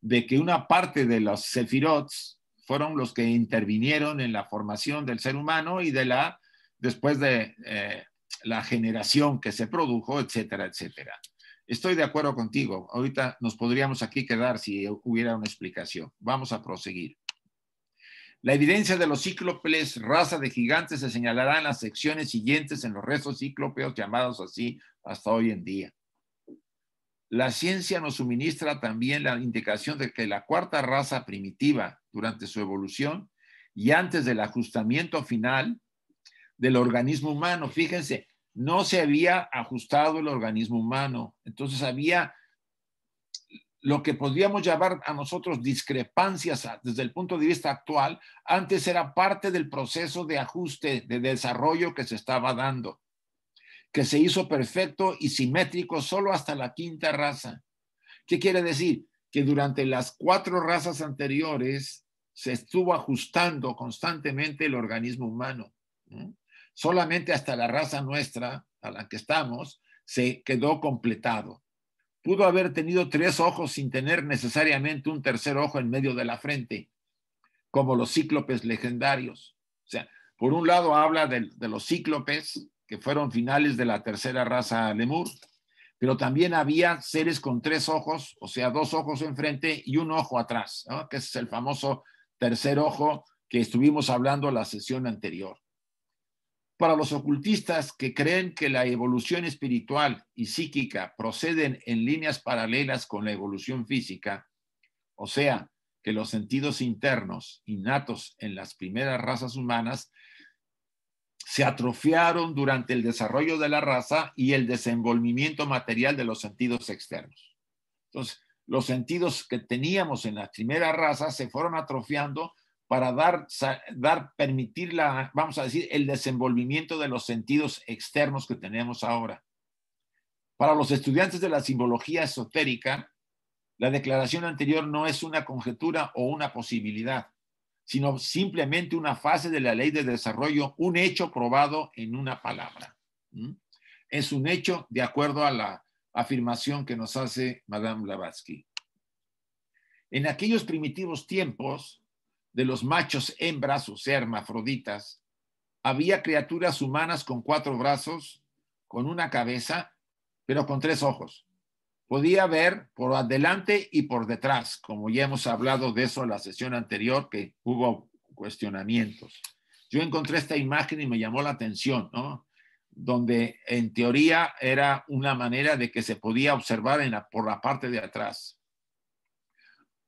de que una parte de los sefirots fueron los que intervinieron en la formación del ser humano y de la, después de eh, la generación que se produjo, etcétera, etcétera. Estoy de acuerdo contigo. Ahorita nos podríamos aquí quedar si hubiera una explicación. Vamos a proseguir. La evidencia de los cíclopes, raza de gigantes, se señalará en las secciones siguientes en los restos cíclopeos llamados así hasta hoy en día. La ciencia nos suministra también la indicación de que la cuarta raza primitiva, durante su evolución y antes del ajustamiento final del organismo humano, fíjense, no se había ajustado el organismo humano, entonces había lo que podríamos llamar a nosotros discrepancias ah, desde el punto de vista actual, antes era parte del proceso de ajuste, de desarrollo que se estaba dando, que se hizo perfecto y simétrico solo hasta la quinta raza. ¿Qué quiere decir? Que durante las cuatro razas anteriores se estuvo ajustando constantemente el organismo humano. Solamente hasta la raza nuestra, a la que estamos, se quedó completado pudo haber tenido tres ojos sin tener necesariamente un tercer ojo en medio de la frente, como los cíclopes legendarios. O sea, por un lado habla de, los cíclopes, que fueron finales de la tercera raza lemur, pero también había seres con tres ojos, o sea, dos ojos enfrente y un ojo atrás, que es el famoso tercer ojo que estuvimos hablando la sesión anterior. Para los ocultistas que creen que la evolución espiritual y psíquica proceden en líneas paralelas con la evolución física, o sea, que los sentidos internos innatos en las primeras razas humanas se atrofiaron durante el desarrollo de la raza y el desenvolvimiento material de los sentidos externos. Entonces, los sentidos que teníamos en las primeras razas se fueron atrofiando para dar, dar, permitir vamos a decir, el desenvolvimiento de los sentidos externos que tenemos ahora. Para los estudiantes de la simbología esotérica, la declaración anterior no es una conjetura o una posibilidad, sino simplemente una fase de la ley de desarrollo, un hecho probado en una palabra. Es un hecho de acuerdo a la afirmación que nos hace Madame Blavatsky. En aquellos primitivos tiempos, de los machos hembras, o hermafroditas, había criaturas humanas con cuatro brazos, con una cabeza, pero con tres ojos. Podía ver por adelante y por detrás, como ya hemos hablado de eso en la sesión anterior, que hubo cuestionamientos. Yo encontré esta imagen y me llamó la atención, ¿no? Donde en teoría era una manera de que se podía observar en por la parte de atrás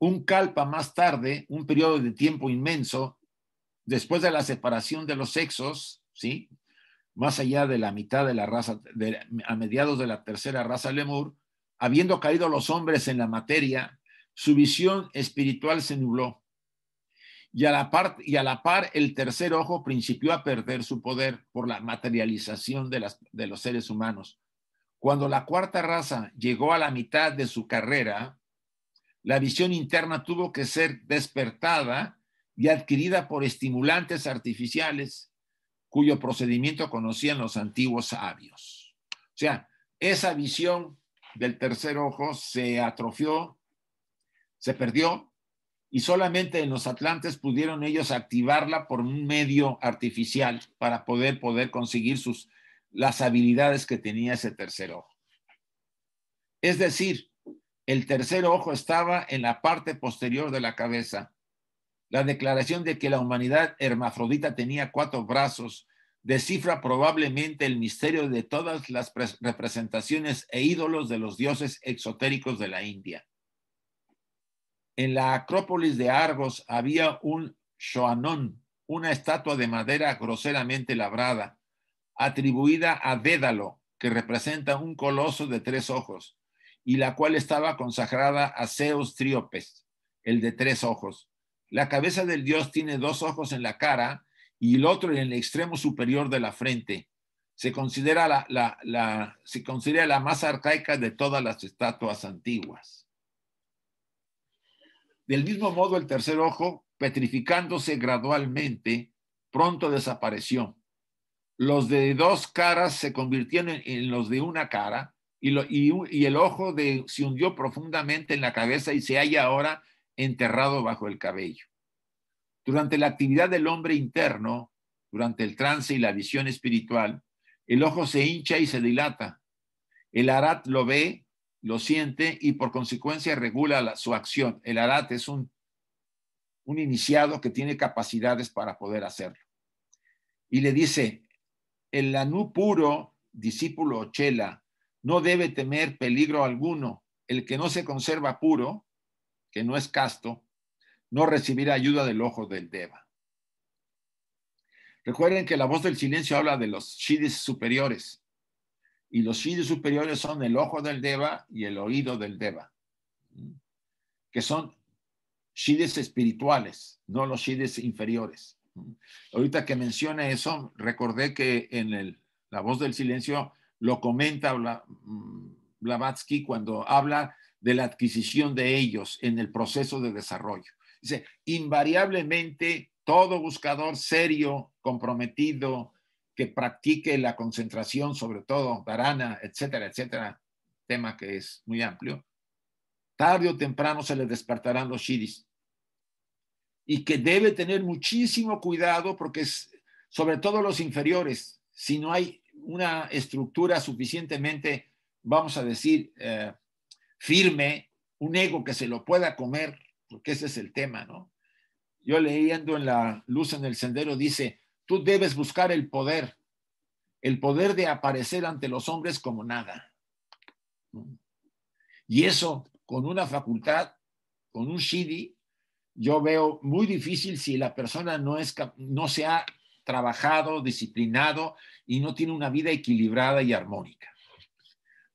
un calpa más tarde, un periodo de tiempo inmenso, después de la separación de los sexos, ¿sí? más allá de la mitad de la raza, a mediados de la tercera raza lemur, habiendo caído los hombres en la materia, su visión espiritual se nubló. Y a, la par, y a la par, el tercer ojo principió a perder su poder por la materialización de, las, de los seres humanos. Cuando la cuarta raza llegó a la mitad de su carrera, la visión interna tuvo que ser despertada y adquirida por estimulantes artificiales cuyo procedimiento conocían los antiguos sabios. O sea, esa visión del tercer ojo se atrofió, se perdió, y solamente en los atlantes pudieron ellos activarla por un medio artificial para poder, poder conseguir sus, las habilidades que tenía ese tercer ojo. Es decir, el tercer ojo estaba en la parte posterior de la cabeza. La declaración de que la humanidad hermafrodita tenía cuatro brazos descifra probablemente el misterio de todas las representaciones e ídolos de los dioses exotéricos de la India. En la Acrópolis de Argos había un Shoanón, una estatua de madera groseramente labrada, atribuida a Dédalo, que representa un coloso de tres ojos y la cual estaba consagrada a Zeus Tríopes, el de tres ojos. La cabeza del dios tiene dos ojos en la cara y el otro en el extremo superior de la frente. Se considera la, se considera la más arcaica de todas las estatuas antiguas. Del mismo modo, el tercer ojo, petrificándose gradualmente, pronto desapareció. Los de dos caras se convirtieron en los de una cara y, el ojo se hundió profundamente en la cabeza y se halla ahora enterrado bajo el cabello. Durante la actividad del hombre interno, durante el trance y la visión espiritual, el ojo se hincha y se dilata. El arat lo ve, lo siente y por consecuencia regula su acción. El arat es un, un iniciado que tiene capacidades para poder hacerlo. Y le dice, el Lanú puro, discípulo Ochela, no debe temer peligro alguno. El que no se conserva puro, que no es casto, no recibirá ayuda del ojo del Deva. Recuerden que la voz del silencio habla de los shidis superiores. Y los shidis superiores son el ojo del Deva y el oído del Deva, que son shidis espirituales, no los shidis inferiores. Ahorita que mencioné eso, recordé que en la voz del silencio lo comenta mm, Blavatsky cuando habla de la adquisición de ellos en el proceso de desarrollo. Dice, invariablemente todo buscador serio, comprometido, que practique la concentración, sobre todo darana etcétera, etcétera, tema que es muy amplio, tarde o temprano se le despertarán los shiris. Y que debe tener muchísimo cuidado porque es, sobre todo los inferiores, si no hay una estructura suficientemente, vamos a decir, eh, firme, un ego que se lo pueda comer, porque ese es el tema, ¿no? Yo leyendo en la luz en el sendero dice, tú debes buscar el poder, el poder de aparecer ante los hombres como nada. Y eso con una facultad, con un shidi, yo veo muy difícil si la persona no, es, no se ha trabajado, disciplinado y no tiene una vida equilibrada y armónica.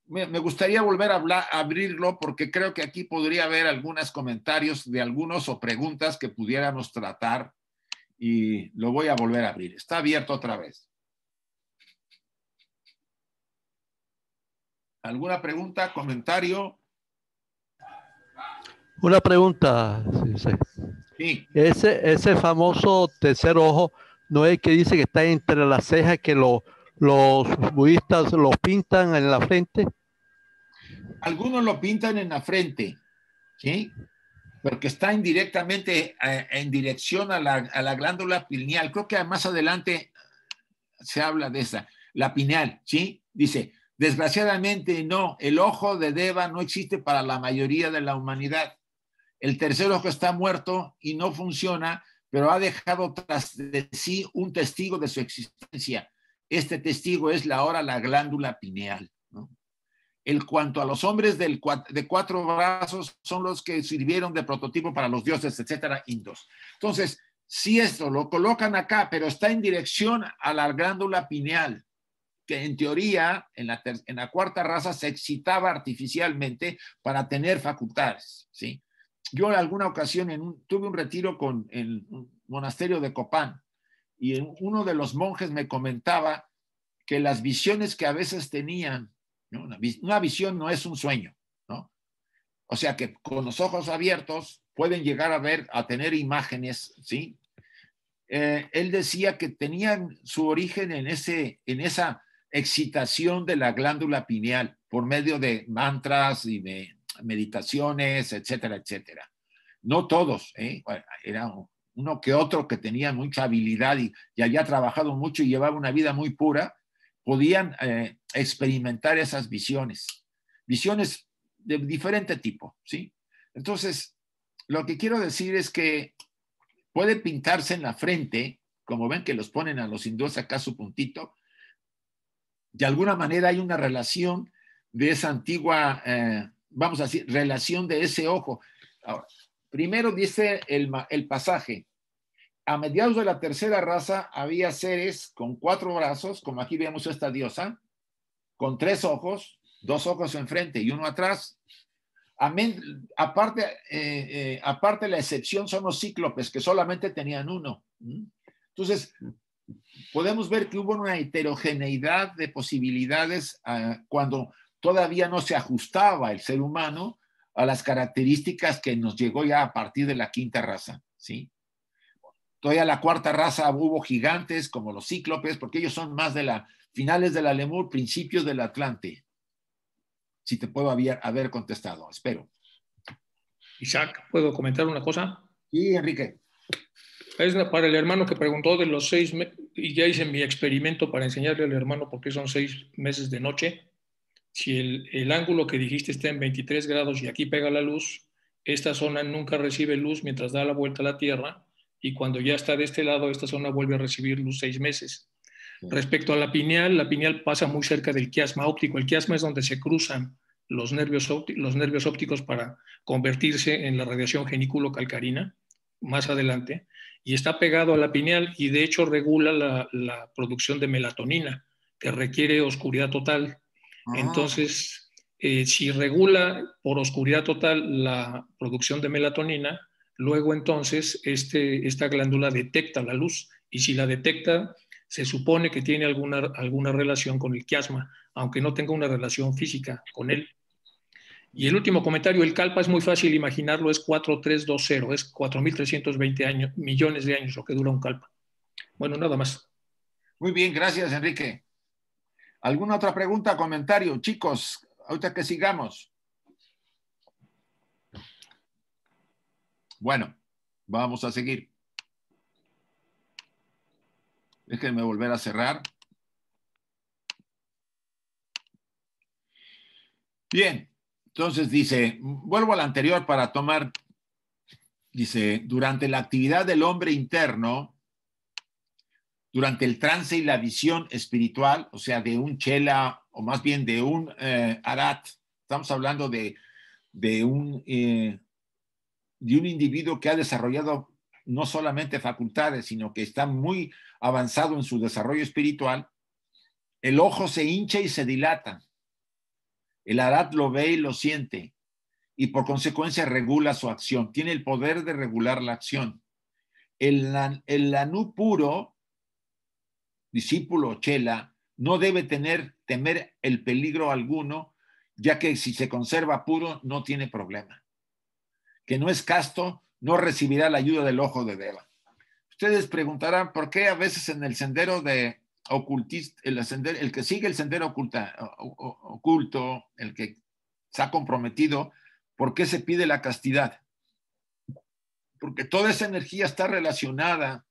Me, gustaría volver a abrirlo porque creo que aquí podría haber algunos comentarios de algunos o preguntas que pudiéramos tratar y lo voy a volver a abrir. Está abierto otra vez. ¿Alguna pregunta, comentario? Una pregunta, Ese, ese famoso tercer ojo, no es que dice que está entre las cejas que los budistas lo pintan en la frente. Algunos lo pintan en la frente, ¿sí? Porque está indirectamente eh, en dirección a la, a la glándula pineal. Creo que más adelante se habla de esa, la pineal, ¿sí? Dice, desgraciadamente no, el ojo de Deva no existe para la mayoría de la humanidad. El tercer ojo está muerto y no funciona pero ha dejado tras de sí un testigo de su existencia. Este testigo es la ahora la glándula pineal. ¿no? El cuanto a los hombres de cuatro brazos son los que sirvieron de prototipo para los dioses, etcétera, indos. Entonces, si esto lo colocan acá, pero está en dirección a la glándula pineal, que en teoría en en la cuarta raza se excitaba artificialmente para tener facultades, ¿sí? yo en alguna ocasión tuve un retiro con el monasterio de Copán y uno de los monjes me comentaba que las visiones que a veces tenían, una, visión no es un sueño, ¿no? O sea que con los ojos abiertos pueden llegar a ver, a tener imágenes, ¿sí? Eh, él decía que tenían su origen en, ese, en esa excitación de la glándula pineal por medio de mantras y de meditaciones, etcétera, etcétera. No todos, ¿eh? era uno que otro que tenía mucha habilidad y, ya había trabajado mucho y llevaba una vida muy pura, podían eh, experimentar esas visiones, visiones de diferente tipo, ¿sí? Entonces, lo que quiero decir es que puede pintarse en la frente, como ven que los ponen a los hindúes acá su puntito, de alguna manera hay una relación de esa antigua eh, vamos a decir, relación de ese ojo. primero dice el, pasaje, a mediados de la tercera raza había seres con cuatro brazos, como aquí vemos esta diosa, con tres ojos, dos ojos enfrente y uno atrás. Aparte, eh, eh, aparte la excepción son los cíclopes, que solamente tenían uno. Entonces, podemos ver que hubo una heterogeneidad de posibilidades ah, cuando todavía no se ajustaba el ser humano a las características que nos llegó ya a partir de la quinta raza, ¿sí? Todavía la cuarta raza hubo gigantes como los cíclopes, porque ellos son más de la finales de la Lemur, principios del Atlante. Si te puedo haber, haber contestado, espero. Isaac, ¿puedo comentar una cosa? Sí, Enrique. Es para el hermano que preguntó de los seis, meses, y ya hice mi experimento para enseñarle al hermano por qué son seis meses de noche si el, ángulo que dijiste está en 23 grados y aquí pega la luz, esta zona nunca recibe luz mientras da la vuelta a la Tierra y cuando ya está de este lado, esta zona vuelve a recibir luz seis meses. Respecto a la pineal, la pineal pasa muy cerca del quiasma óptico. El quiasma es donde se cruzan los nervios, los nervios ópticos para convertirse en la radiación geniculo-calcarina más adelante y está pegado a la pineal y de hecho regula la producción de melatonina que requiere oscuridad total Ah. Entonces, eh, si regula por oscuridad total la producción de melatonina, luego entonces este, esta glándula detecta la luz y si la detecta, se supone que tiene alguna, alguna relación con el quiasma, aunque no tenga una relación física con él. Y el último comentario, el calpa es muy fácil imaginarlo, es 4320, es 4.320 años, millones de años lo que dura un calpa. Bueno, nada más. Muy bien, gracias Enrique. ¿Alguna otra pregunta, comentario? Chicos, ahorita que sigamos. Bueno, vamos a seguir. Déjenme volver a cerrar. Bien, entonces dice, vuelvo a la anterior para tomar, dice, durante la actividad del hombre interno, durante el trance y la visión espiritual, o sea, de un chela o más bien de un eh, arat. Estamos hablando eh, de, un, individuo que ha desarrollado no solamente facultades, sino que está muy avanzado en su desarrollo espiritual. El ojo se hincha y se dilata. El arat lo ve y lo siente y por consecuencia regula su acción. Tiene el poder de regular la acción. El, el lanú puro discípulo chela no debe tener, temer el peligro alguno, ya que si se conserva puro no tiene problema. Que no es casto, no recibirá la ayuda del ojo de Deva. Ustedes preguntarán por qué a veces en el sendero de ocultista, el, el que sigue el sendero oculta, oculto, el que se ha comprometido, ¿por qué se pide la castidad? Porque toda esa energía está relacionada,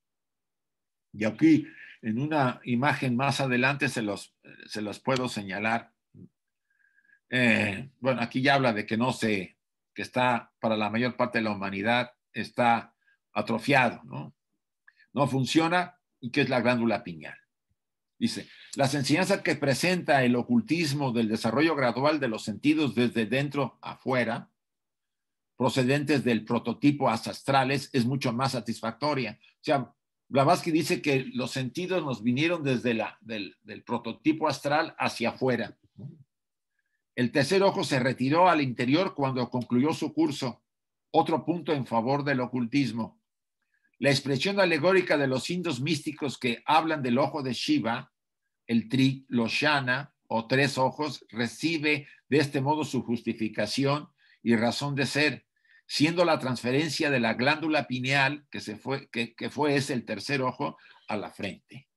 y aquí en una imagen más adelante se los, se los puedo señalar. Eh, bueno, aquí ya habla de que no sé, que está para la mayor parte de la humanidad, está atrofiado, ¿no? No funciona y que es la glándula piñal. Dice, las enseñanzas que presenta el ocultismo del desarrollo gradual de los sentidos desde dentro afuera, procedentes del prototipo astrales, es mucho más satisfactoria. O sea, Blavatsky dice que los sentidos nos vinieron desde la, del, prototipo astral hacia afuera. El tercer ojo se retiró al interior cuando concluyó su curso, otro punto en favor del ocultismo. La expresión alegórica de los hindos místicos que hablan del ojo de Shiva, el Tri Loshana o tres ojos, recibe de este modo su justificación y razón de ser siendo la transferencia de la glándula pineal, que, se fue, que, fue ese el tercer ojo, a la frente.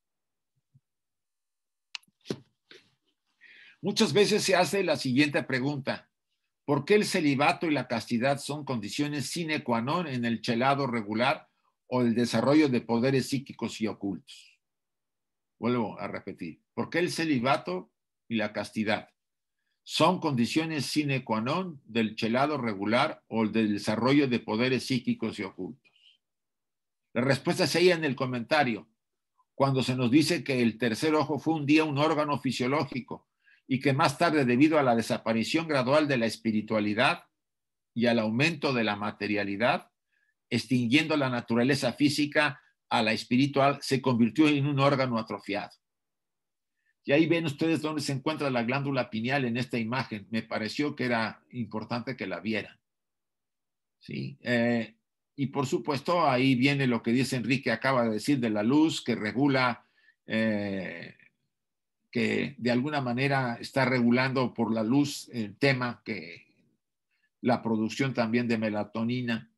Muchas veces se hace la siguiente pregunta. ¿Por qué el celibato y la castidad son condiciones sine qua non en el chelado regular o el desarrollo de poderes psíquicos y ocultos? Vuelvo a repetir. ¿Por qué el celibato y la castidad? son condiciones sine qua non del chelado regular o del desarrollo de poderes psíquicos y ocultos. La respuesta sería en el comentario, cuando se nos dice que el tercer ojo fue un día un órgano fisiológico y que más tarde, debido a la desaparición gradual de la espiritualidad y al aumento de la materialidad, extinguiendo la naturaleza física a la espiritual, se convirtió en un órgano atrofiado. Y ahí ven ustedes dónde se encuentra la glándula pineal en esta imagen. Me pareció que era importante que la vieran. ¿Sí? Eh, y por supuesto, ahí viene lo que dice Enrique, acaba de decir, de la luz que regula, eh, que de alguna manera está regulando por la luz el tema que la producción también de melatonina.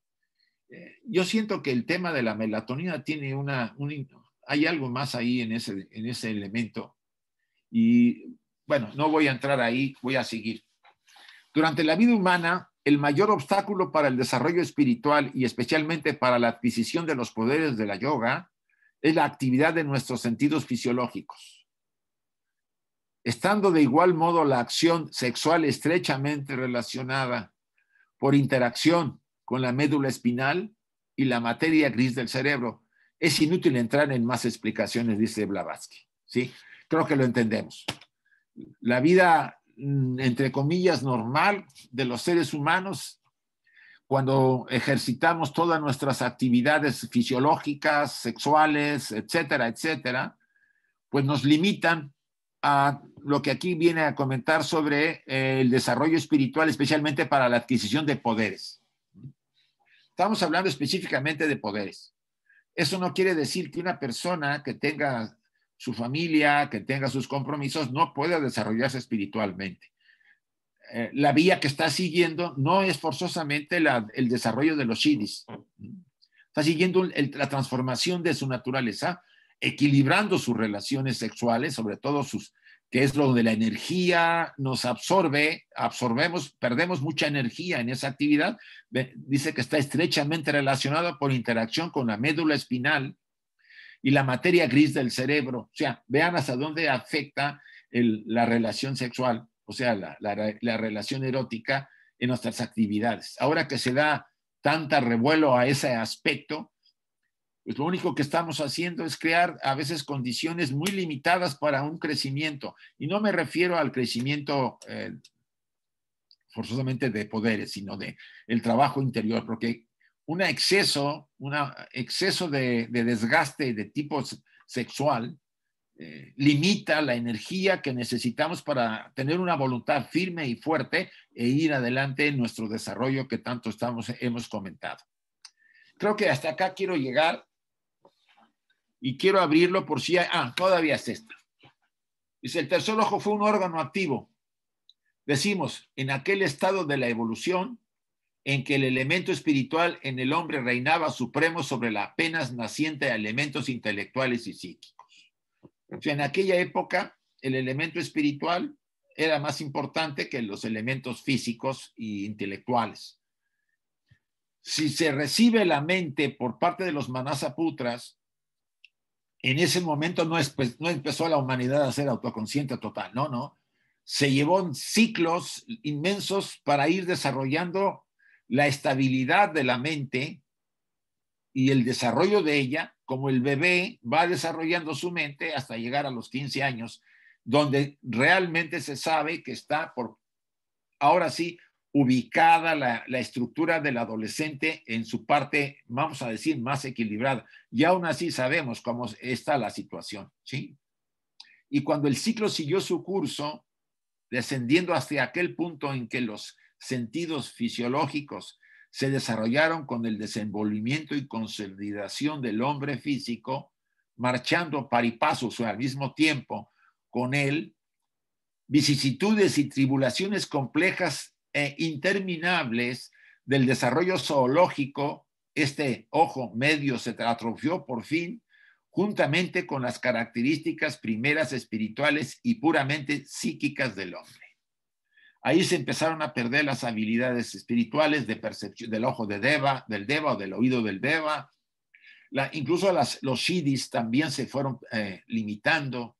Eh, yo siento que el tema de la melatonina tiene una, hay algo más ahí en ese, en ese elemento y bueno, no voy a entrar ahí, voy a seguir. Durante la vida humana, el mayor obstáculo para el desarrollo espiritual y especialmente para la adquisición de los poderes de la yoga es la actividad de nuestros sentidos fisiológicos. Estando de igual modo la acción sexual estrechamente relacionada por interacción con la médula espinal y la materia gris del cerebro, es inútil entrar en más explicaciones, dice Blavatsky. ¿sí? creo que lo entendemos. La vida, mm, entre comillas, normal de los seres humanos, cuando ejercitamos todas nuestras actividades fisiológicas, sexuales, etcétera, etcétera, pues nos limitan a lo que aquí viene a comentar sobre eh, el desarrollo espiritual, especialmente para la adquisición de poderes. Estamos hablando específicamente de poderes. Eso no quiere decir que una persona que tenga su familia, que tenga sus compromisos, no puede desarrollarse espiritualmente. Eh, la vía que está siguiendo no es forzosamente el desarrollo de los shidis. Está siguiendo la transformación de su naturaleza, equilibrando sus relaciones sexuales, sobre todo sus, que es lo donde la energía nos absorbe, absorbemos, perdemos mucha energía en esa actividad. Dice que está estrechamente relacionado por interacción con la médula espinal y la materia gris del cerebro. O sea, vean hasta dónde afecta la relación sexual, o sea, la, relación erótica en nuestras actividades. Ahora que se da tanta revuelo a ese aspecto, pues lo único que estamos haciendo es crear a veces condiciones muy limitadas para un crecimiento. Y no me refiero al crecimiento eh, forzosamente de poderes, sino de el trabajo interior, porque un exceso, un exceso de, desgaste de tipo sexual eh, limita la energía que necesitamos para tener una voluntad firme y fuerte e ir adelante en nuestro desarrollo que tanto estamos, hemos comentado. Creo que hasta acá quiero llegar y quiero abrirlo por si hay, ah, todavía es esta. Dice, el tercer ojo fue un órgano activo. Decimos, en aquel estado de la evolución, en que el elemento espiritual en el hombre reinaba supremo sobre la apenas naciente de elementos intelectuales y psíquicos. en aquella época, el elemento espiritual era más importante que los elementos físicos e intelectuales. Si se recibe la mente por parte de los manasaputras, en ese momento no, pues, no empezó la humanidad a ser autoconsciente total, no, no. Se llevó ciclos inmensos para ir desarrollando la estabilidad de la mente y el desarrollo de ella, como el bebé va desarrollando su mente hasta llegar a los 15 años, donde realmente se sabe que está por, ahora sí, ubicada la, estructura del adolescente en su parte, vamos a decir, más equilibrada. Y aún así sabemos cómo está la situación, ¿sí? Y cuando el ciclo siguió su curso, descendiendo hasta aquel punto en que los sentidos fisiológicos se desarrollaron con el desenvolvimiento y consolidación del hombre físico, marchando paripasos o al mismo tiempo con él, vicisitudes y tribulaciones complejas e interminables del desarrollo zoológico, este ojo medio se atrofió por fin, juntamente con las características primeras espirituales y puramente psíquicas del hombre. Ahí se empezaron a perder las habilidades espirituales de percepción del ojo de Deva, del Deva o del oído del Deva. incluso los Shidis también se fueron eh, limitando.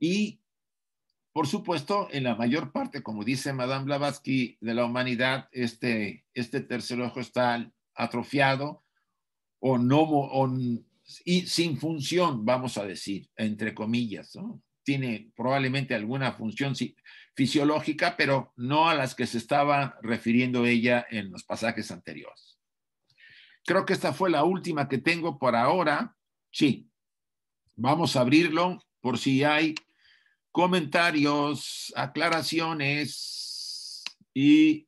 Y, por supuesto, en la mayor parte, como dice Madame Blavatsky, de la humanidad, este, este tercer ojo está atrofiado o no y sin función, vamos a decir, entre comillas, Tiene probablemente alguna función fisiológica, pero no a las que se estaba refiriendo ella en los pasajes anteriores. Creo que esta fue la última que tengo por ahora. Sí, vamos a abrirlo por si hay comentarios, aclaraciones y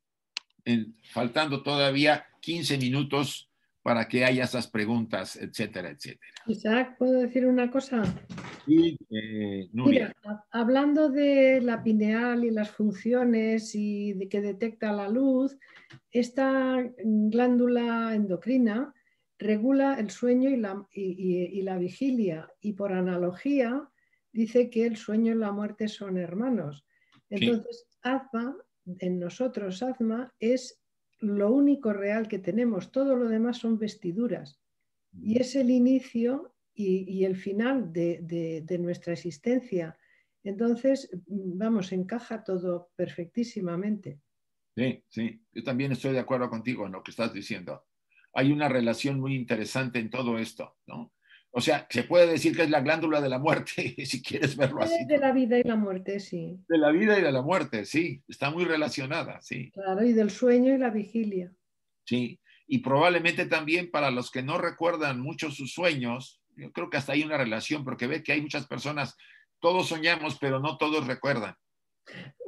faltando todavía 15 minutos para que haya esas preguntas, etcétera, etcétera. Isaac, ¿puedo decir una cosa? Eh, Mira, hablando de la pineal y las funciones y de que detecta la luz, esta glándula endocrina regula el sueño y la, vigilia y por analogía dice que el sueño y la muerte son hermanos. Entonces, en nosotros, Azma es lo único real que tenemos, todo lo demás son vestiduras. Y es el inicio y, el final de, de, nuestra existencia. Entonces, mm, vamos, encaja todo perfectísimamente. Sí, sí, yo también estoy de acuerdo contigo en lo que estás diciendo. Hay una relación muy interesante en todo esto, ¿no? O sea, se puede decir que es la glándula de la muerte, [laughs] si quieres verlo así. De la vida y la muerte, sí. De la vida y de la muerte, sí. Está muy relacionada, sí. Claro, y del sueño y la vigilia. Sí, y probablemente también para los que no recuerdan mucho sus sueños, yo creo que hasta hay una relación, porque ve que hay muchas personas, todos soñamos, pero no todos recuerdan.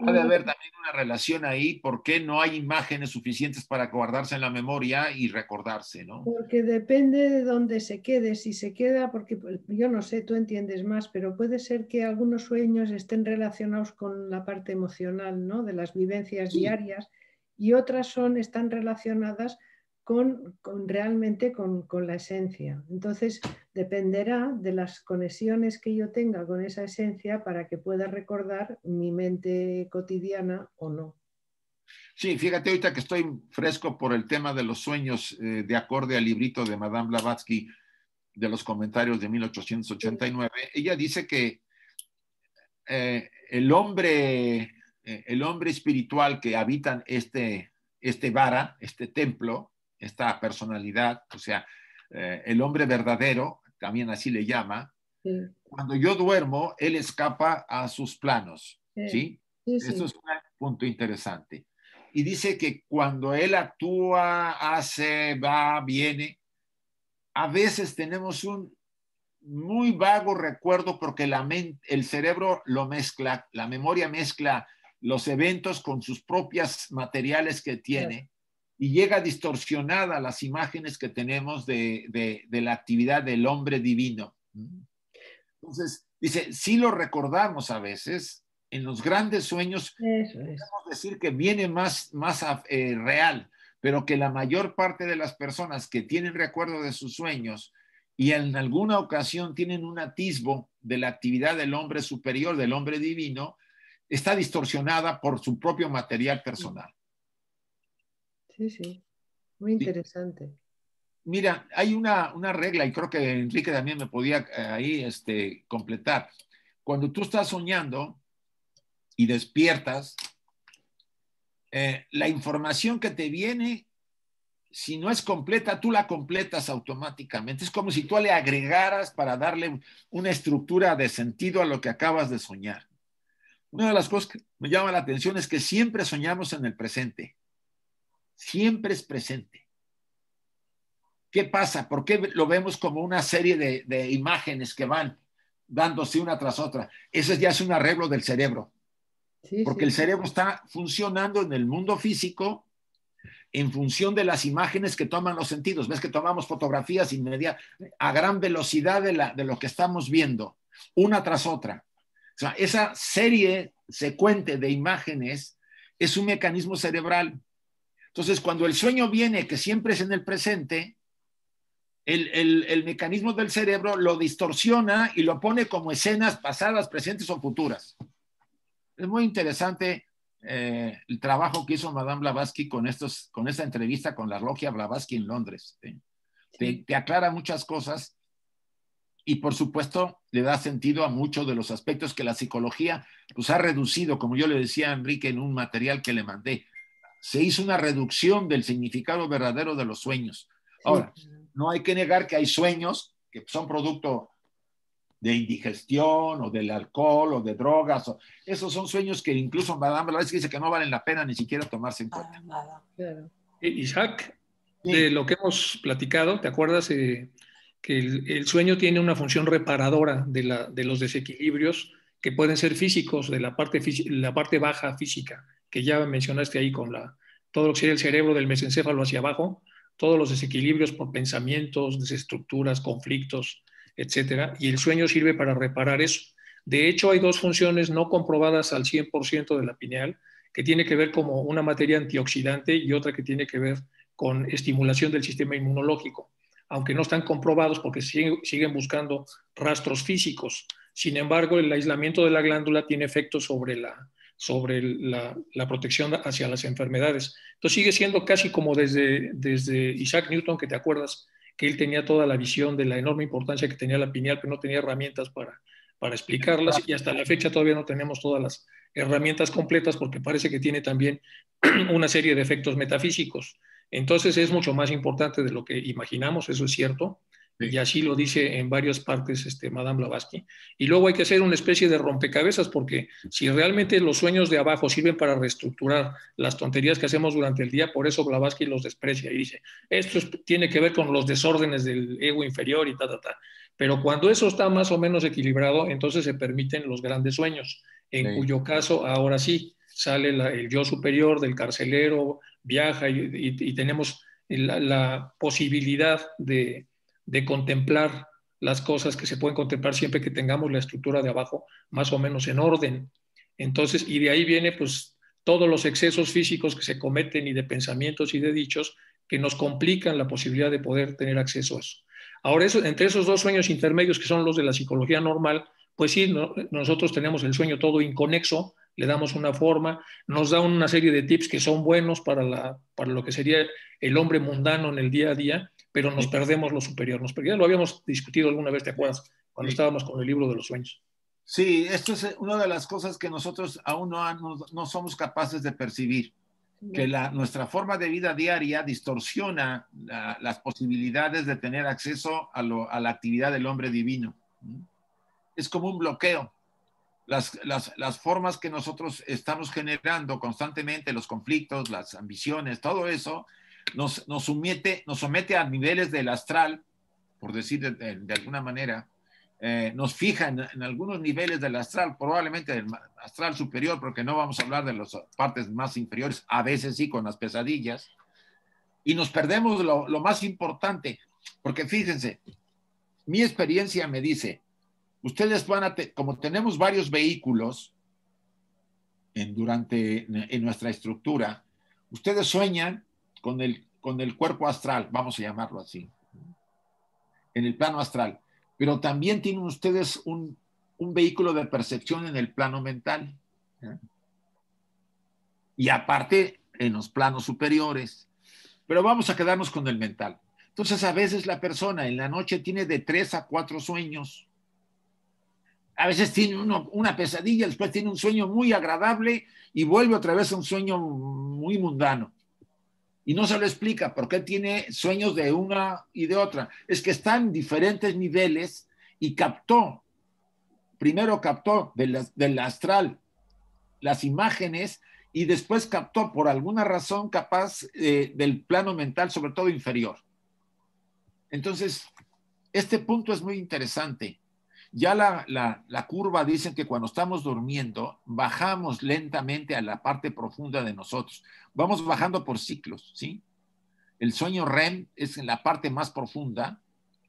¿Va a mm. haber también una relación ahí, ¿Por qué no hay imágenes suficientes para guardarse en la memoria y recordarse, Porque depende de dónde se quede, si se queda, porque pues, yo no sé, tú entiendes más, pero puede ser que algunos sueños estén relacionados con la parte emocional, ¿no? De las vivencias diarias y otras son, están relacionadas con, realmente con, la esencia. Entonces, dependerá de las conexiones que yo tenga con esa esencia para que pueda recordar mi mente cotidiana o no. Sí, fíjate ahorita que estoy fresco por el tema de los sueños eh, de acorde al librito de Madame Blavatsky de los comentarios de 1889. Ella dice que eh, el hombre eh, el hombre espiritual que habitan este, este vara, este templo, esta personalidad, o sea, eh, el hombre verdadero, también así le llama, cuando yo duermo, él escapa a sus planos, ¿sí? Eso es un punto interesante. Y dice que cuando él actúa, hace, va, viene, a veces tenemos un muy vago recuerdo porque la mente, el cerebro lo mezcla, la memoria mezcla los eventos con sus propias materiales que tiene y llega distorsionada las imágenes que tenemos de, la actividad del hombre divino. Entonces, dice, si lo recordamos a veces, en los grandes sueños, podemos decir que viene más, más eh, real, pero que la mayor parte de las personas que tienen recuerdo de sus sueños y en alguna ocasión tienen un atisbo de la actividad del hombre superior, del hombre divino, está distorsionada por su propio material personal. Sí, sí. Muy interesante. Mira, hay una, regla y creo que Enrique también me podía eh, ahí este, completar. Cuando tú estás soñando y despiertas, eh, la información que te viene, si no es completa, tú la completas automáticamente. Es como si tú le agregaras para darle una estructura de sentido a lo que acabas de soñar. Una de las cosas que me llama la atención es que siempre soñamos en el presente siempre es presente. ¿Qué pasa? ¿Por qué lo vemos como una serie de, imágenes que van dándose una tras otra? Eso ya es un arreglo del cerebro. porque el cerebro está funcionando en el mundo físico en función de las imágenes que toman los sentidos. Ves que tomamos fotografías inmediatas a gran velocidad de, de lo que estamos viendo, una tras otra. esa serie secuente de imágenes es un mecanismo cerebral entonces, cuando el sueño viene, que siempre es en el presente, el, mecanismo del cerebro lo distorsiona y lo pone como escenas pasadas, presentes o futuras. Es muy interesante eh, el trabajo que hizo Madame Blavatsky con, estos, con esta entrevista con la logia Blavatsky en Londres. Te, aclara muchas cosas y por supuesto le da sentido a muchos de los aspectos que la psicología pues, ha reducido, como yo le decía a Enrique en un material que le mandé, se hizo una reducción del significado verdadero de los sueños. Ahora, no hay que negar que hay sueños que son producto de indigestión o del alcohol o de drogas. esos son sueños que incluso Madame Blavatsky dice que no valen la pena ni siquiera tomarse en ah, cuenta. Eh, Isaac, de lo que hemos platicado, ¿te acuerdas eh, que el, sueño tiene una función reparadora de, los desequilibrios que pueden ser físicos, de la parte baja física? que ya mencionaste ahí con la, todo lo que sería el cerebro del mesencéfalo hacia abajo, todos los desequilibrios por pensamientos, desestructuras, conflictos, etcétera, y el sueño sirve para reparar eso. De hecho, hay dos funciones no comprobadas al 100% de la pineal, que tiene que ver como una materia antioxidante y otra que tiene que ver con estimulación del sistema inmunológico, aunque no están comprobados porque siguen buscando rastros físicos. Sin embargo, el aislamiento de la glándula tiene efectos sobre la sobre la, protección hacia las enfermedades. Entonces sigue siendo casi como desde, desde Isaac Newton, que te acuerdas, que él tenía toda la visión de la enorme importancia que tenía la pineal, pero no tenía herramientas para, para explicarlas y hasta la fecha todavía no tenemos todas las herramientas completas porque parece que tiene también [clears throat] una serie de efectos metafísicos. Entonces es mucho más importante de lo que imaginamos, eso es cierto, y así lo dice en varias partes este, Madame Blavatsky. Y luego hay que hacer una especie de rompecabezas, porque si realmente los sueños de abajo sirven para reestructurar las tonterías que hacemos durante el día, por eso Blavatsky los desprecia y dice, esto tiene que ver con los desórdenes del ego inferior y ta, ta, ta. Pero cuando eso está más o menos equilibrado, entonces se permiten los grandes sueños, en cuyo caso ahora sí sale el yo superior del carcelero, viaja y, tenemos la posibilidad de de contemplar las cosas que se pueden contemplar siempre que tengamos la estructura de abajo más o menos en orden. Entonces, y de ahí viene pues todos los excesos físicos que se cometen y de pensamientos y de dichos que nos complican la posibilidad de poder tener acceso a eso. Ahora, entre esos dos sueños intermedios que son los de la psicología normal, pues sí, nosotros tenemos el sueño todo inconexo, le damos una forma, nos da una serie de tips que son buenos para, la, para lo que sería el hombre mundano en el día a día, pero nos perdemos lo superior, nos perdemos. lo habíamos discutido alguna vez, ¿te acuerdas? Cuando estábamos con el libro de los sueños. Sí, esto es una de las cosas que nosotros aún no, no, somos capaces de percibir, que la, nuestra forma de vida diaria distorsiona las posibilidades de tener acceso a la actividad del hombre divino. Es como un bloqueo las, formas que nosotros estamos generando constantemente, los conflictos, las ambiciones, todo eso, nos, nos, somete, nos somete a niveles del astral, por decir de, alguna manera, eh, nos fija en, algunos niveles del astral, probablemente del astral superior, porque no vamos a hablar de las partes más inferiores, a veces sí con las pesadillas, y nos perdemos lo, lo más importante, porque fíjense, mi experiencia me dice, ustedes van a, como tenemos varios vehículos en, durante, nuestra estructura, ustedes sueñan con el, con el cuerpo astral, vamos a llamarlo así, en el plano astral, pero también tienen ustedes un, un vehículo de percepción en el plano mental. Y aparte, en los planos superiores. Pero vamos a quedarnos con el mental. Entonces, a veces la persona en la noche tiene de tres a cuatro sueños a veces tiene una pesadilla, después tiene un sueño muy agradable y vuelve otra vez a un sueño muy mundano. Y no se lo explica porque qué tiene sueños de una y de otra. Es que están diferentes niveles y captó, primero captó del, astral las imágenes y después captó por alguna razón capaz eh, del plano mental, sobre todo inferior. Entonces, este punto es muy interesante ya la, curva dicen que cuando estamos durmiendo, bajamos lentamente a la parte profunda de nosotros. Vamos bajando por ciclos, ¿sí? El sueño REM es en la parte más profunda,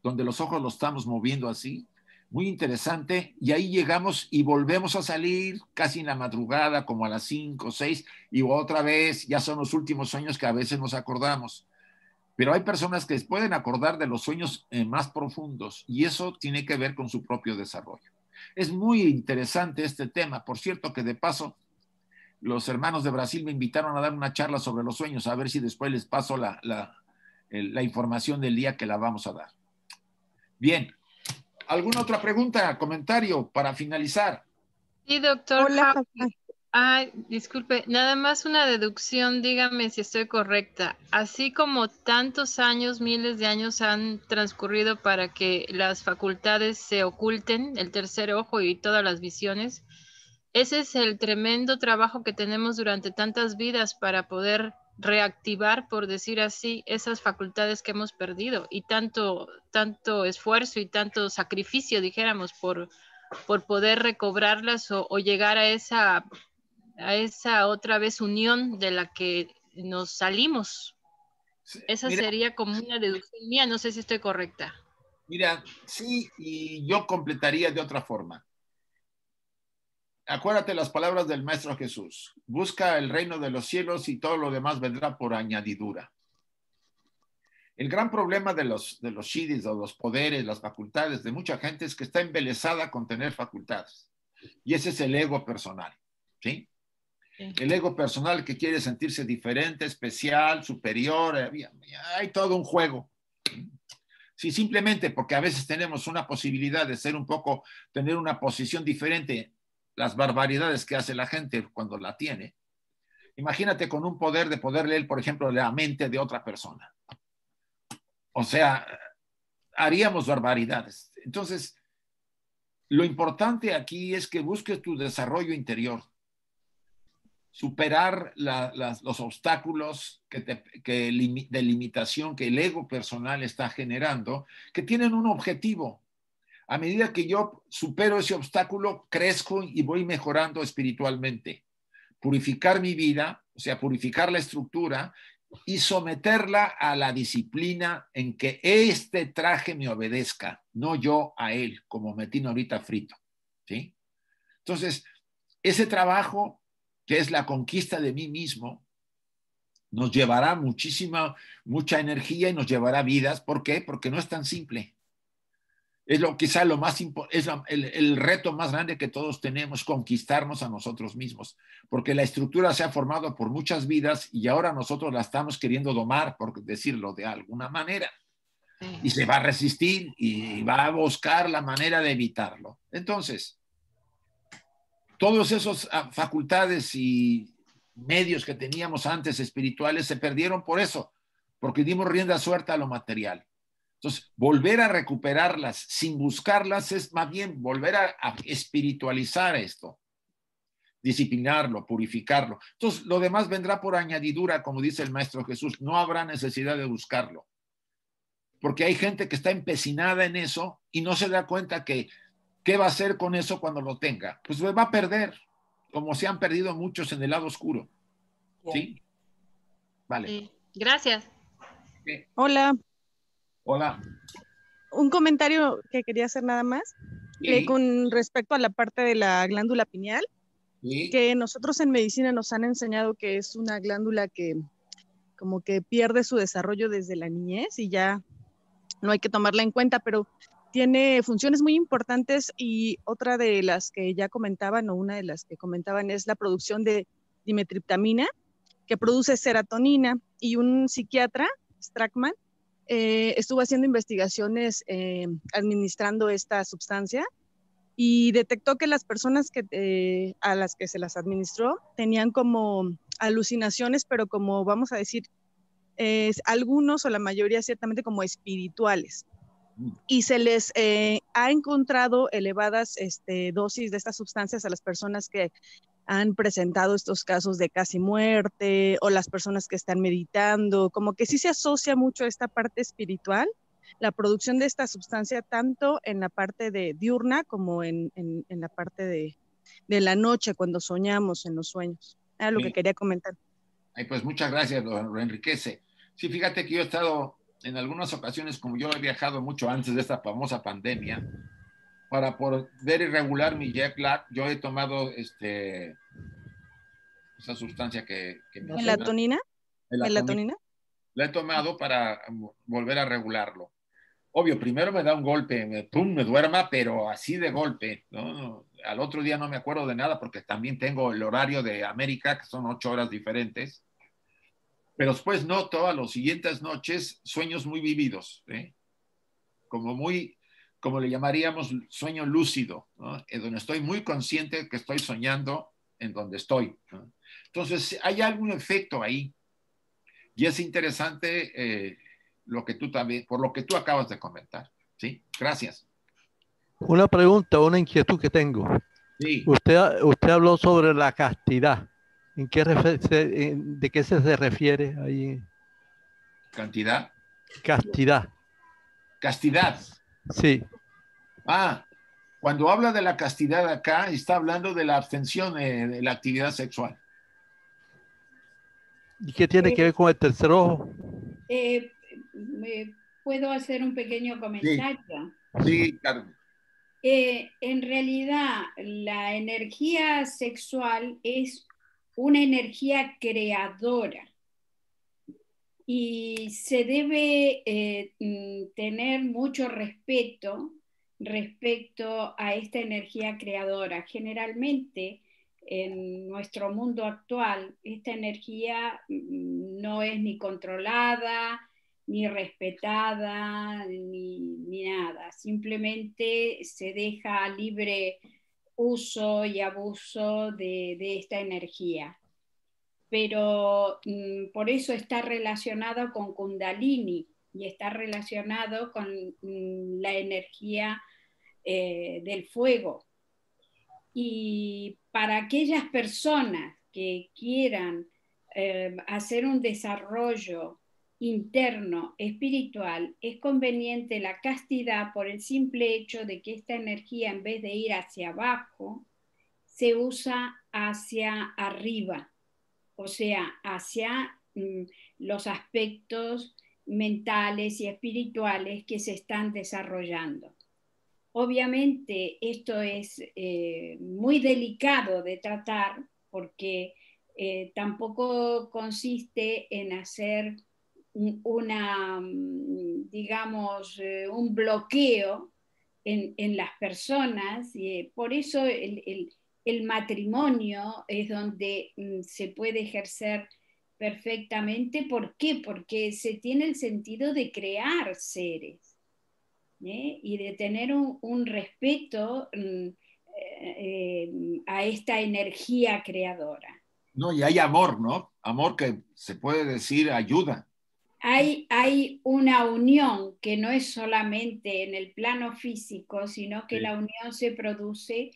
donde los ojos lo estamos moviendo así. Muy interesante. Y ahí llegamos y volvemos a salir casi en la madrugada, como a las 5 o seis. y otra vez ya son los últimos sueños que a veces nos acordamos. Pero hay personas que pueden acordar de los sueños eh, más profundos y eso tiene que ver con su propio desarrollo. Es muy interesante este tema. Por cierto, que de paso, los hermanos de Brasil me invitaron a dar una charla sobre los sueños, a ver si después les paso la, eh, información del día que la vamos a dar. Bien, ¿alguna otra pregunta, comentario para finalizar? Sí, doctor. Hola, Ay, disculpe, nada más una deducción, dígame si estoy correcta. Así como tantos años, miles de años han transcurrido para que las facultades se oculten, el tercer ojo y todas las visiones, ese es el tremendo trabajo que tenemos durante tantas vidas para poder reactivar, por decir así, esas facultades que hemos perdido y tanto, tanto esfuerzo y tanto sacrificio, dijéramos, por, por poder recobrarlas o, llegar a esa a esa otra vez unión de la que nos salimos. Esa sería como una deducción mía, no sé si estoy correcta. Mira, sí, y yo completaría de otra forma. Acuérdate las palabras del Maestro Jesús. Busca el reino de los cielos y todo lo demás vendrá por añadidura. El gran problema de los, de los shidis, o los poderes, las facultades de mucha gente es que está embelesada con tener facultades. Y ese es el ego personal. ¿sí? el ego personal que quiere sentirse diferente, especial, superior, hay todo un juego. Si simplemente porque a veces tenemos una posibilidad de ser un poco, tener una posición diferente, las barbaridades que hace la gente cuando la tiene. Imagínate con un poder de poder leer, por ejemplo, la mente de otra persona. O sea, haríamos barbaridades. Entonces, lo importante aquí es que busques tu desarrollo interior, superar los obstáculos que de limitación que el ego personal está generando, que tienen un objetivo. A medida que yo supero ese obstáculo, crezco y voy mejorando espiritualmente. Purificar mi vida, o sea, purificar la estructura y someterla a la disciplina en que este traje me obedezca, no yo a él, como metí ahorita frito. ¿sí? Entonces, ese trabajo que es la conquista de mí mismo, nos llevará muchísima, mucha energía y nos llevará vidas. ¿Por qué? Porque no es tan simple. Es lo quizá lo más es el, reto más grande que todos tenemos, conquistarnos a nosotros mismos, porque la estructura se ha formado por muchas vidas y ahora nosotros la estamos queriendo domar, por decirlo de alguna manera. Y se va a resistir y va a buscar la manera de evitarlo. Entonces, todas esas ah, facultades y medios que teníamos antes espirituales se perdieron por eso, porque dimos rienda suelta a lo material. Entonces, volver a recuperarlas sin buscarlas es más bien volver a espiritualizar esto, disciplinarlo, purificarlo. Entonces, lo demás vendrá por añadidura, como dice el Maestro Jesús, no habrá necesidad de buscarlo porque hay gente que está empecinada en eso y no se da cuenta que ¿Qué va a hacer con eso cuando lo tenga? Pues va a perder, como se han perdido muchos en el lado oscuro. ¿Sí? Vale. gracias. Hola. Hola. Un comentario que quería hacer nada más eh, con respecto a la parte de la glándula pineal, que nosotros en medicina nos han enseñado que es una glándula que como que pierde su desarrollo desde la niñez y ya no hay que tomarla en cuenta, pero tiene funciones muy importantes y otra de las que ya comentaban o una de las que comentaban es la producción de dimetriptamina, que produce serotonina y un psiquiatra, Strackman, eh, estuvo haciendo investigaciones eh, administrando esta sustancia y detectó que las personas que, eh, a las que se las administró tenían como alucinaciones, pero como vamos a decir, algunos o la mayoría ciertamente como espirituales y se les eh, ha encontrado elevadas este, dosis de estas sustancias a las personas que han presentado estos casos de casi muerte o las personas que están meditando, como que sí se asocia mucho a esta parte espiritual, la producción de esta sustancia tanto en la parte de diurna como en, la parte de, la noche cuando soñamos en los sueños. Era lo que quería comentar. pues muchas gracias, don Enriquece. Sí, fíjate que yo he estado en algunas ocasiones, como yo he viajado mucho antes de esta famosa pandemia, para poder regular mi jet lag, yo he tomado este, esa sustancia que... me ¿Melatonina? La he tomado para volver a regularlo. Obvio, primero me da un golpe, me, pum, me duerma, pero así de golpe. Al otro día no me acuerdo de nada porque también tengo el horario de América, que son ocho horas diferentes. Pero después noto a las siguientes noches sueños muy vividos, ¿eh? como muy, como le llamaríamos sueño lúcido, en donde estoy muy consciente que estoy soñando en donde estoy. Entonces, hay algún efecto ahí. Y es interesante eh, lo que tú también, por lo que tú acabas de comentar. ¿sí? Gracias. Una pregunta, una inquietud que tengo. Sí. Usted, usted habló sobre la castidad. ¿De qué se, refiere ahí? Cantidad. Castidad. Castidad. Sí. Ah, cuando habla de la castidad acá, está hablando de la abstención eh, de la actividad sexual. ¿Y qué tiene que ver con el tercer ojo? Eh, ¿Puedo hacer un pequeño comentario? Sí, sí eh, en realidad, la energía sexual es una energía creadora y se debe eh, mm, tener mucho respeto respecto a esta energía creadora. Generalmente en nuestro mundo actual esta energía mm, no es ni controlada, ni respetada, ni, ni nada. Simplemente se deja libre uso y abuso de, esta energía. Pero mm, por eso está relacionado con Kundalini y está relacionado con mm, la energía eh, del fuego. Y para aquellas personas que quieran eh, hacer un desarrollo interno espiritual, es conveniente la castidad por el simple hecho de que esta energía, en vez de ir hacia abajo, se usa hacia arriba, o sea, hacia mm, los aspectos mentales y espirituales que se están desarrollando. Obviamente esto es eh, muy delicado de tratar porque eh, tampoco consiste en hacer una, mm, digamos, eh, un bloqueo en, las personas. Y eh, por eso el, matrimonio es donde mm, se puede ejercer perfectamente. ¿Por qué? Porque se tiene el sentido de crear seres ¿eh? y de tener un, respeto mm, a esta energía creadora. No, y hay amor, ¿no? Amor que se puede decir ayuda hay, una unión que no es solamente en el plano físico, sino que la unión se produce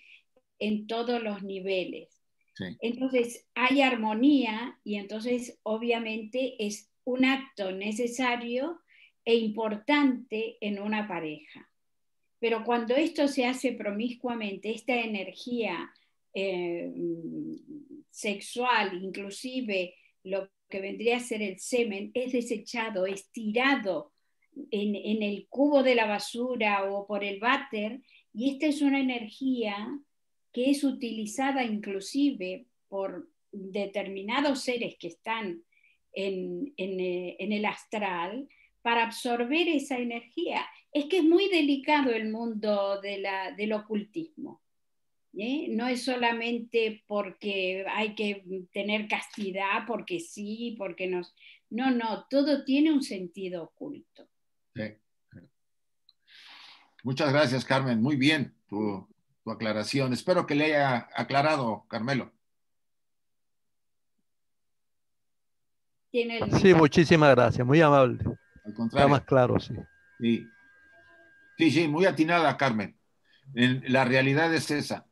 en todos los niveles. Entonces, hay armonía y entonces obviamente es un acto necesario e importante en una pareja. Pero cuando esto se hace promiscuamente, esta energía eh, sexual, inclusive lo que vendría a ser el semen es desechado, estirado en, el cubo de la basura o por el váter, y esta es una energía que es utilizada inclusive por determinados seres que están en, eh, el astral para absorber esa energía. Es que es muy delicado el mundo del ocultismo. ¿eh? No es solamente porque hay que tener castidad, porque sí, porque nos... No, no, todo tiene un sentido oculto. Muchas gracias, Carmen. Muy bien tu, aclaración. Espero que le haya aclarado, Carmelo. Sí, muchísimas gracias. Muy amable. Al Está más claro, Sí, sí, sí muy atinada, Carmen. La realidad es esa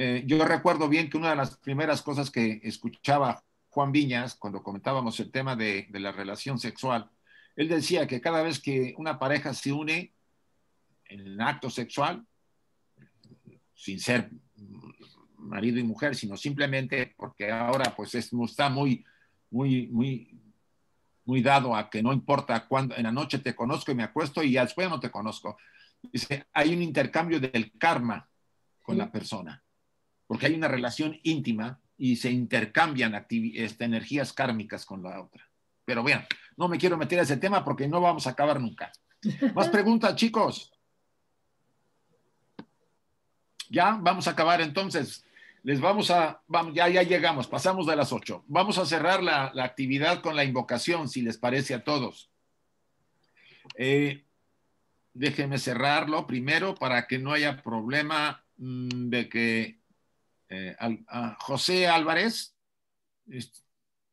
eh, yo recuerdo bien que una de las primeras cosas que escuchaba Juan Viñas cuando comentábamos el tema de, la relación sexual, él decía que cada vez que una pareja se une en un acto sexual, sin ser marido y mujer, sino simplemente porque ahora pues está muy, muy, muy, dado a que no importa cuándo, en la noche te conozco y me acuesto y después no te conozco. Dice, hay un intercambio del karma con la persona porque hay una relación íntima y se intercambian este, energías kármicas con la otra. Pero vean, no me quiero meter a ese tema porque no vamos a acabar nunca. Más [laughs] preguntas, chicos. Ya vamos a acabar entonces. Les vamos a, ya, ya llegamos, pasamos de las ocho. Vamos a cerrar la, actividad con la invocación, si les parece a todos. Eh, déjenme cerrarlo primero para que no haya problema mm, de que eh, José Álvarez,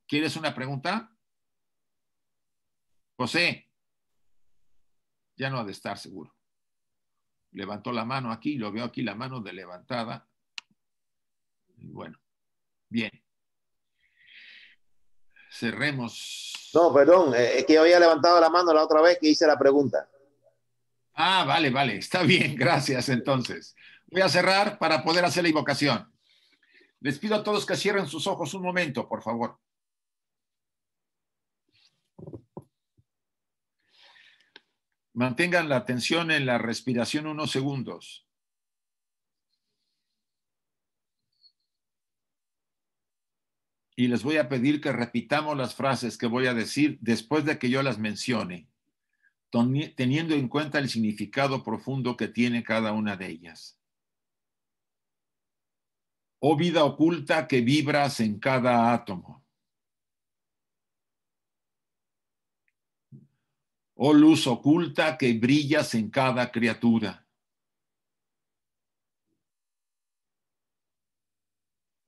¿quieres una pregunta? José, ya no ha de estar seguro. Levantó la mano aquí, lo veo aquí la mano de levantada. Bueno, bien. Cerremos. No, perdón, eh, es que había levantado la mano la otra vez que hice la pregunta. Ah, vale, vale, está bien, [laughs] gracias entonces. Voy a cerrar para poder hacer la invocación. Les pido a todos que cierren sus ojos un momento, por favor. Mantengan la atención en la respiración unos segundos. Y les voy a pedir que repitamos las frases que voy a decir después de que yo las mencione, teniendo en cuenta el significado profundo que tiene cada una de ellas oh vida oculta que vibras en cada átomo. Oh luz oculta que brillas en cada criatura.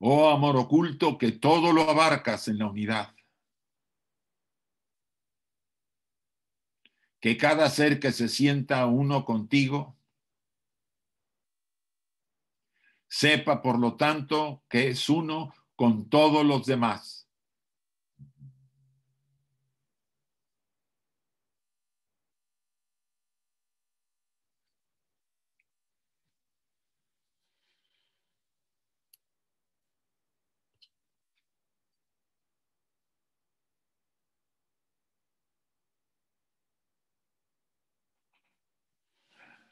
Oh amor oculto que todo lo abarcas en la unidad. Que cada ser que se sienta uno contigo Sepa, por lo tanto, que es uno con todos los demás.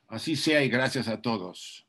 Así sea y gracias a todos.